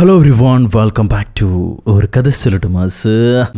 Hello everyone welcome back to ഒരു കഥ സെലിട്ട്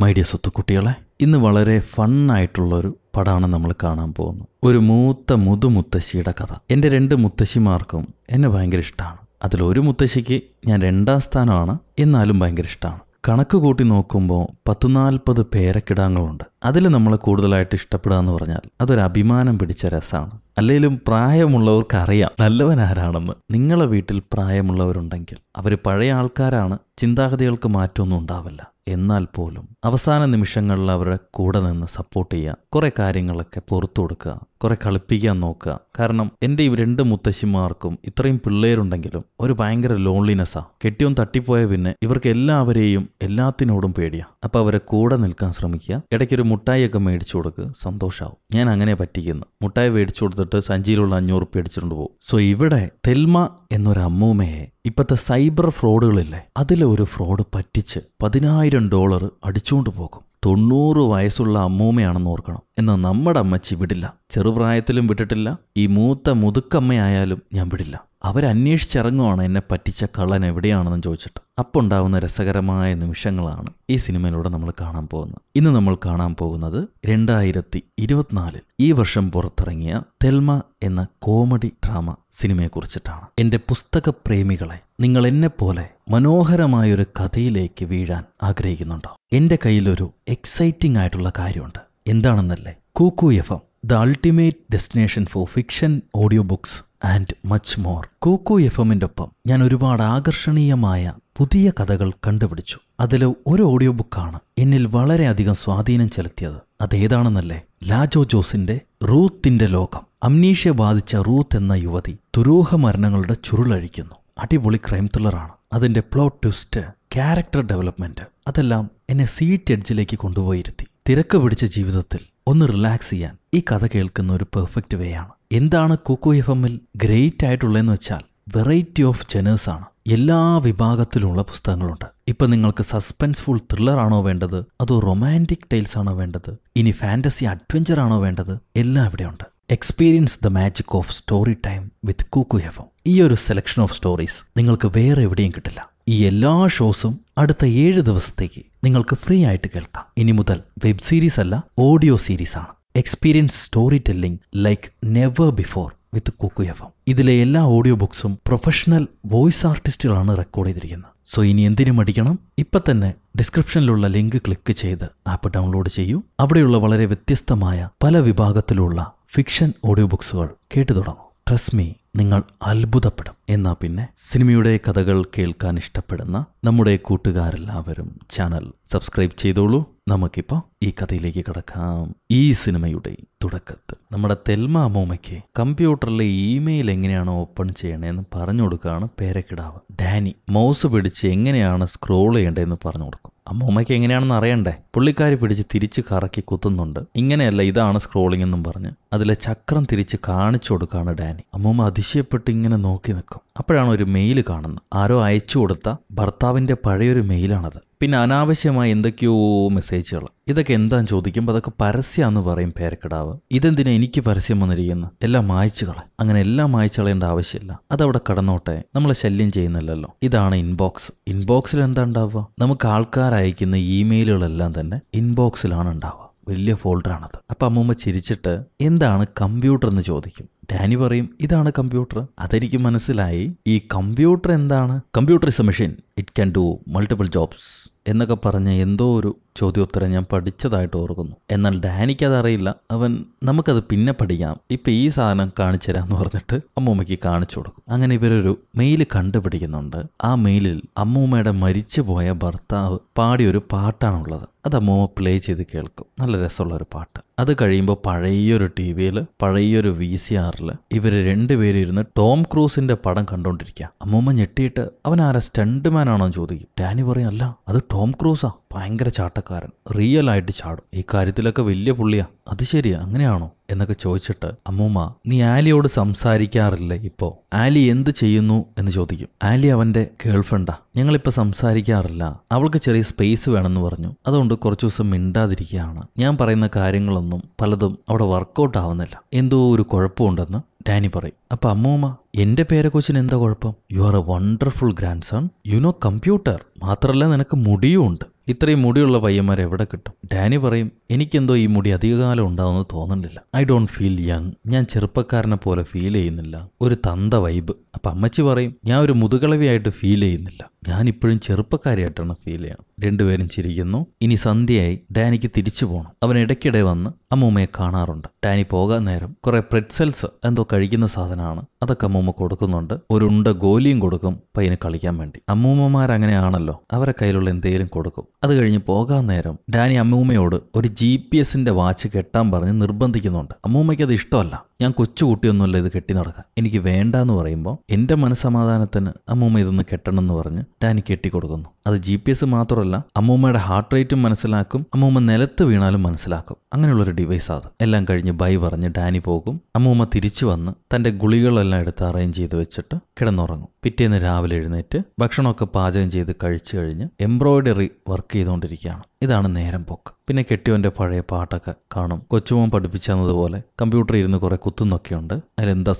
my ഡിയ സ്വത്ത് കുട്ടികളെ ഇന്ന് വളരെ ഫണ്ണായിട്ടുള്ളൊരു പടമാണ് നമ്മൾ കാണാൻ പോകുന്നത് ഒരു മൂത്ത മുതു മുത്തശ്ശിയുടെ കഥ എൻ്റെ രണ്ട് മുത്തശ്ശിമാർക്കും എന്നെ ഭയങ്കര ഇഷ്ടമാണ് അതിലൊരു മുത്തശ്ശിക്ക് ഞാൻ രണ്ടാം സ്ഥാനമാണ് എന്നാലും ഭയങ്കര ഇഷ്ടമാണ് കണക്ക് കൂട്ടി നോക്കുമ്പോൾ പത്ത് നാൽപ്പത് പേരക്കിടാങ്ങളുണ്ട് അതിൽ നമ്മൾ കൂടുതലായിട്ട് ഇഷ്ടപ്പെടുക എന്ന് പറഞ്ഞാൽ അതൊരു അഭിമാനം പിടിച്ച രസമാണ് അല്ലെങ്കിലും പ്രായമുള്ളവർക്ക് അറിയാം നല്ലവൻ ആരാണെന്ന് നിങ്ങളെ വീട്ടിൽ പ്രായമുള്ളവരുണ്ടെങ്കിൽ അവർ പഴയ ആൾക്കാരാണ് ചിന്താഗതികൾക്ക് മാറ്റമൊന്നും ഉണ്ടാവില്ല എന്നാൽ പോലും അവസാന നിമിഷങ്ങളിൽ അവരുടെ കൂടെ നിന്ന് സപ്പോർട്ട് ചെയ്യുക കുറേ കാര്യങ്ങളൊക്കെ പുറത്തു കൊടുക്കുക കുറെ കളിപ്പിക്കാൻ നോക്കുക കാരണം എൻ്റെ ഈ രണ്ട് മുത്തശ്ശിമാർക്കും ഇത്രയും പിള്ളേരുണ്ടെങ്കിലും ഒരു ഭയങ്കര ലോൺലിനെസ്സാ കെട്ടിയും തട്ടിപ്പോയ പിന്നെ ഇവർക്ക് എല്ലാവരെയും എല്ലാത്തിനോടും പേടിയാ അപ്പം അവരെ കൂടെ നിൽക്കാൻ ശ്രമിക്കുക ഇടയ്ക്കൊരു മുട്ടായിയൊക്കെ മേടിച്ചു കൊടുക്കുക സന്തോഷമാവും ഞാൻ അങ്ങനെ പറ്റിക്കുന്നു മുട്ടായി മേടിച്ചു കൊടുത്തിട്ട് സഞ്ചിയിലുള്ള അഞ്ഞൂറ് ഉറുപ്പ് അടിച്ചുകൊണ്ട് പോകും സോ ഇവിടെ തെൽമ എന്നൊരു അമ്മൂമ്മയെ ഇപ്പോഴത്തെ സൈബർ ഫ്രോഡുകളില്ലേ അതിലെ ഒരു ഫ്രോഡ് പറ്റിച്ച് പതിനായിരം ഡോളർ അടിച്ചുകൊണ്ട് പോകും തൊണ്ണൂറ് വയസ്സുള്ള അമ്മൂമ്മയാണെന്ന് ഓർക്കണം എന്നാൽ നമ്മുടെ അമ്മച്ചി വിടില്ല ചെറുപ്രായത്തിലും വിട്ടിട്ടില്ല ഈ മൂത്ത മുതുക്കമ്മയായാലും ഞാൻ വിടില്ല അവരന്വേഷിച്ചിറങ്ങുവാണ് എന്നെ പറ്റിച്ച കള്ളൻ എവിടെയാണെന്ന് ചോദിച്ചിട്ട് അപ്പോൾ ഉണ്ടാവുന്ന രസകരമായ നിമിഷങ്ങളാണ് ഈ സിനിമയിലൂടെ നമ്മൾ കാണാൻ പോകുന്നത് ഇന്ന് നമ്മൾ കാണാൻ പോകുന്നത് രണ്ടായിരത്തി ഇരുപത്തിനാലിൽ ഈ വർഷം പുറത്തിറങ്ങിയ തെൽമ എന്ന കോമഡി ഡ്രാമ സിനിമയെക്കുറിച്ചിട്ടാണ് എൻ്റെ പുസ്തക പ്രേമികളെ നിങ്ങൾ എന്നെപ്പോലെ മനോഹരമായൊരു കഥയിലേക്ക് വീഴാൻ ആഗ്രഹിക്കുന്നുണ്ടോ എൻ്റെ കയ്യിലൊരു എക്സൈറ്റിംഗ് ആയിട്ടുള്ള കാര്യമുണ്ട് എന്താണെന്നല്ലേ Kuku F M the ultimate destination for fiction audio books and much more Kuku F എമ്മിൻ്റെ ഒപ്പം ഞാൻ ഒരുപാട് ആകർഷണീയമായ പുതിയ കഥകൾ കണ്ടുപിടിച്ചു അതിൽ ഒരു ഓഡിയോ ബുക്കാണ് എന്നിൽ വളരെയധികം സ്വാധീനം ചെലുത്തിയത് അതേതാണെന്നല്ലേ ലാജോ ജോസിൻ്റെ റൂത്തിൻ്റെ ലോകം അംനീഷ്യ ബാധിച്ച റൂത്ത് എന്ന യുവതി ദുരൂഹ മരണങ്ങളുടെ ചുരുളഴിക്കുന്നു അടിപൊളി ക്രൈം ത്രില്ലറാണ് അതിൻ്റെ പ്ലോട്ട് ട്വിസ്റ്റ് ക്യാരക്ടർ ഡെവലപ്മെൻറ്റ് അതെല്ലാം എന്നെ സീറ്റ് എഡ്ജിലേക്ക് കൊണ്ടുപോയിരുത്തി തിരക്ക് പിടിച്ച ജീവിതത്തിൽ ഒന്ന് റിലാക്സ് ചെയ്യാൻ ഈ കഥ കേൾക്കുന്ന ഒരു പെർഫെക്റ്റ് വേ ആണ് എന്താണ് കുക്കു എഫ് എമ്മിൽ ഗ്രേറ്റ് ആയിട്ടുള്ളതെന്ന് വെച്ചാൽ വെറൈറ്റി ഓഫ് ജനേഴ്സാണ് എല്ലാ വിഭാഗത്തിലുള്ള പുസ്തകങ്ങളുണ്ട് ഇപ്പം നിങ്ങൾക്ക് സസ്പെൻസ്ഫുൾ ആണോ വേണ്ടത് അതോ റൊമാൻറ്റിക് ടെയിൽസ് ആണോ വേണ്ടത് ഇനി ഫാൻറ്റസി അഡ്വഞ്ചർ ആണോ വേണ്ടത് എല്ലാം ഇവിടെയുണ്ട് experience the magic of story time with Kuku F M ഈ ഒരു സെലക്ഷൻ ഓഫ് സ്റ്റോറീസ് നിങ്ങൾക്ക് വേറെ എവിടെയും കിട്ടില്ല ഈ എല്ലാ ഷോസും അടുത്ത ഏഴ് ദിവസത്തേക്ക് നിങ്ങൾക്ക് ഫ്രീ ആയിട്ട് കേൾക്കാം ഇനി മുതൽ വെബ് സീരീസ് അല്ല ഓഡിയോ സീരീസ് ആണ് experience story telling like never before with Kuku F M ഇതിലെ എല്ലാ ഓഡിയോ ബുക്സും പ്രൊഫഷണൽ വോയിസ് ആർട്ടിസ്റ്റുകളാണ് റെക്കോർഡ് ചെയ്തിരിക്കുന്നത് സോ ഇനി എന്തിനു മടിക്കണം ഇപ്പൊ തന്നെ ഡിസ്ക്രിപ്ഷനിലുള്ള ലിങ്ക് ക്ലിക്ക് ചെയ്ത് ആപ്പ് ഡൗൺലോഡ് ചെയ്യൂ അവിടെയുള്ള വളരെ വ്യത്യസ്തമായ പല വിഭാഗത്തിലുള്ള ഫിക്ഷൻ ഓഡിയോ ബുക്സുകൾ കേട്ടു തുടങ്ങും ട്രസ് മീ നിങ്ങൾ അത്ഭുതപ്പെടും എന്നാ പിന്നെ സിനിമയുടെ കഥകൾ കേൾക്കാൻ ഇഷ്ടപ്പെടുന്ന നമ്മുടെ കൂട്ടുകാരെല്ലാവരും ചാനൽ സബ്സ്ക്രൈബ് ചെയ്തോളൂ നമുക്കിപ്പോൾ ഈ കഥയിലേക്ക് കിടക്കാം ഈ സിനിമയുടെ തുടക്കത്തിൽ നമ്മുടെ തെൽമ അമ്മൂമ്മയ്ക്ക് കമ്പ്യൂട്ടറിലെ ഇമെയിൽ എങ്ങനെയാണ് ഓപ്പൺ ചെയ്യണേന്ന് പറഞ്ഞു കൊടുക്കുകയാണ് പേരക്കിടാവ് ഡാനി മൗസ് പിടിച്ച് എങ്ങനെയാണ് സ്ക്രോൾ ചെയ്യേണ്ടതെന്ന് പറഞ്ഞു കൊടുക്കും അമ്മൂമ്മയ്ക്ക് എങ്ങനെയാണെന്ന് അറിയണ്ടേ പുള്ളിക്കാരി പിടിച്ച് തിരിച്ച് കറക്കി കുത്തുന്നുണ്ട് ഇങ്ങനെയല്ല ഇതാണ് സ്ക്രോളിംഗ് എന്നും പറഞ്ഞ് അതിലെ ചക്രം തിരിച്ച് കാണിച്ചു കൊടുക്കുകയാണ് ഡാനി അമ്മൂമ്മ അതിശയപ്പെട്ട് ഇങ്ങനെ നോക്കി നിൽക്കും അപ്പോഴാണ് ഒരു മെയിൽ കാണുന്നത് ആരോ അയച്ചു കൊടുത്ത ഭർത്താവിൻ്റെ പഴയൊരു മെയിലാണത് പിന്നെ അനാവശ്യമായ എന്തൊക്കെയോ മെസ്സേജുകൾ ഇതൊക്കെ എന്താന്ന് ചോദിക്കുമ്പോൾ അതൊക്കെ പരസ്യമാന്ന് പറയും പേരക്കടാവ് ഇതെന്തിനാ എനിക്ക് പരസ്യം വന്നിരിക്കുന്നു എല്ലാം മായച്ചുകളെ അങ്ങനെ എല്ലാം മായച്ചുകളേണ്ട ആവശ്യമില്ല അതവിടെ കടന്നോട്ടെ നമ്മളെ ശല്യം ചെയ്യുന്നില്ലല്ലോ ഇതാണ് ഇൻബോക്സ് ഇൻബോക്സിൽ എന്താ ഉണ്ടാവുക നമുക്ക് ആൾക്കാർ അയക്കുന്ന ഇമെയിലുകളെല്ലാം തന്നെ ഇൻബോക്സിലാണ് ഉണ്ടാവുക വലിയ ഫോൾഡറാണത് അപ്പം അമ്മൂമ്മ ചിരിച്ചിട്ട് എന്താണ് കമ്പ്യൂട്ടർ എന്ന് ചോദിക്കും ഡാനി പറയും ഇതാണ് കമ്പ്യൂട്ടർ അതെനിക്ക് മനസ്സിലായി ഈ കമ്പ്യൂട്ടർ എന്താണ് computer is a machine it can do multiple jobs എന്നൊക്കെ പറഞ്ഞ എന്തോ ഒരു ചോദ്യോത്തരം ഞാൻ പഠിച്ചതായിട്ട് ഓർക്കുന്നു എന്നാൽ ഡാനിക്ക് അതറിയില്ല അവൻ നമുക്കത് പിന്നെ പഠിക്കാം ഇപ്പം ഈ സാധനം കാണിച്ചു തരാമെന്ന് പറഞ്ഞിട്ട് അമ്മൂമ്മയ്ക്ക് കാണിച്ചു കൊടുക്കും അങ്ങനെ ഇവരൊരു മെയിൽ കണ്ടുപിടിക്കുന്നുണ്ട് ആ മെയിലിൽ അമ്മൂമ്മയുടെ മരിച്ചുപോയ ഭർത്താവ് പാടിയൊരു പാട്ടാണുള്ളത് അത് അമ്മൂമ്മ പ്ലേ ചെയ്ത് കേൾക്കും നല്ല രസമുള്ള ഒരു പാട്ട് അത് കഴിയുമ്പോൾ പഴയൊരു ടി വിയിൽ പഴയൊരു വി സി ആറിൽ ഇവർ രണ്ടുപേരും ഇരുന്ന് ടോം ക്രൂസിൻ്റെ പടം കണ്ടുകൊണ്ടിരിക്കുക അമ്മൂമ്മ ഞെട്ടിയിട്ട് അവൻ ആരാ സ്റ്റണ്ട്മാൻ ആണോന്ന് ചോദിക്കും ഡാനി പറയും അല്ല അത് ടോം ക്രൂസാ ഭയങ്കര ചാട്ടക്കാരൻ റിയൽ ആയിട്ട് ചാടും ഈ കാര്യത്തിലൊക്കെ വലിയ പുള്ളിയാ അത് ശരിയാ അങ്ങനെയാണോ എന്നൊക്കെ ചോദിച്ചിട്ട് അമ്മൂമ്മ നീ ആലിയോട് സംസാരിക്കാറില്ല ഇപ്പോൾ ആലി എന്ത് ചെയ്യുന്നു എന്ന് ചോദിക്കും ആലി അവൻ്റെ ഗേൾഫ്രണ്ടാ ഞങ്ങളിപ്പോൾ സംസാരിക്കാറില്ല അവൾക്ക് ചെറിയ സ്പേസ് വേണമെന്ന് പറഞ്ഞു അതുകൊണ്ട് കുറച്ച് ദിവസം മിണ്ടാതിരിക്കുകയാണ് ഞാൻ പറയുന്ന കാര്യങ്ങളൊന്നും പലതും അവിടെ വർക്കൗട്ട് ആവുന്നില്ല എന്തോ ഒരു കുഴപ്പമുണ്ടെന്ന് ഡാനി പറയും അപ്പം അമ്മൂമ്മ എൻ്റെ കൊച്ചിന് എന്താ കുഴപ്പം you are a wonderful grandson you know computer മാത്രമല്ല നിനക്ക് മുടിയും ഉണ്ട് ഇത്രയും മുടിയുള്ള പയ്യന്മാരെ എവിടെ കിട്ടും ഡാനി പറയും എനിക്കെന്തോ ഈ മുടി അധികകാലം ഉണ്ടാവുമെന്ന് തോന്നുന്നില്ല ഐ ഡോണ്ട് ഫീൽ യങ് ഞാൻ ചെറുപ്പക്കാരനെ പോലെ ഫീൽ ചെയ്യുന്നില്ല ഒരു തന്ത വൈബ് അപ്പം അമ്മച്ചി പറയും ഞാൻ ഒരു മുതുകളവിയായിട്ട് ഫീൽ ചെയ്യുന്നില്ല ഞാനിപ്പോഴും ചെറുപ്പക്കാരിയായിട്ടാണ് ഫീൽ ചെയ്യണം രണ്ടുപേരും ചിരിക്കുന്നു ഇനി സന്ധ്യയായി ഡാനിക്ക് തിരിച്ചു പോകണം അവൻ ഇടയ്ക്കിടെ വന്ന് അമ്മൂമ്മയെ കാണാറുണ്ട് ഡാനി പോകാൻ നേരം കുറെ പ്രെറ്റ്സൽസ് എന്തോ കഴിക്കുന്ന സാധനമാണ് അതൊക്കെ അമ്മൂമ്മ കൊടുക്കുന്നുണ്ട് ഒരു ഉണ്ട ഗോലിയും കൊടുക്കും പയ്യന് കളിക്കാൻ വേണ്ടി അമ്മൂമ്മമാരങ്ങനെയാണല്ലോ അവരെ കയ്യിലുള്ള എന്തെങ്കിലും കൊടുക്കും അത് കഴിഞ്ഞ് പോകാൻ നേരം ഡാനി അമ്മൂമ്മയോട് ഒരു ജി പി എസിൻ്റെ വാച്ച് കെട്ടാൻ പറഞ്ഞ് നിർബന്ധിക്കുന്നുണ്ട് അമ്മൂമ്മയ്ക്കത് ഇഷ്ടമല്ല ഞാൻ കൊച്ചുകുട്ടിയൊന്നുമല്ല ഇത് കെട്ടി നടക്കാം എനിക്ക് വേണ്ട എന്ന് പറയുമ്പോൾ എൻ്റെ മനസ്സമാധാനത്തിന് അമ്മൂമ്മ ഇതൊന്ന് കെട്ടണം എന്ന് പറഞ്ഞ് ഡാനി കെട്ടിക്കൊടുക്കുന്നു അത് ജി പി എസ് മാത്രമല്ല അമ്മൂമ്മയുടെ ഹാർട്ട് റേറ്റും മനസ്സിലാക്കും അമ്മൂമ്മ നിലത്ത് വീണാലും മനസ്സിലാക്കും അങ്ങനെയുള്ളൊരു ഡിവൈസ് അത് എല്ലാം കഴിഞ്ഞ് ബൈ പറഞ്ഞ് ഡാനി പോകും അമ്മൂമ്മ തിരിച്ചു വന്ന് തൻ്റെ ഗുളികളെല്ലാം എടുത്ത് അറേഞ്ച് ചെയ്ത് വെച്ചിട്ട് കിടന്നുറങ്ങും പിറ്റേന്ന് രാവിലെ എഴുന്നേറ്റ് ഭക്ഷണമൊക്കെ പാചകം ചെയ്ത് കഴിച്ചു കഴിഞ്ഞ് എംബ്രോയ്ഡറി വർക്ക് ചെയ്തുകൊണ്ടിരിക്കുകയാണ് ഇതാണ് നേരം പോക്ക് പിന്നെ കെട്ടിയവൻ്റെ പഴയ പാട്ടൊക്കെ കാണും കൊച്ചുമോൻ പഠിപ്പിച്ചതുപോലെ കമ്പ്യൂട്ടർ ഇരുന്ന് കുറേ കുത്തുന്നൊക്കെയുണ്ട് അതിലെന്താ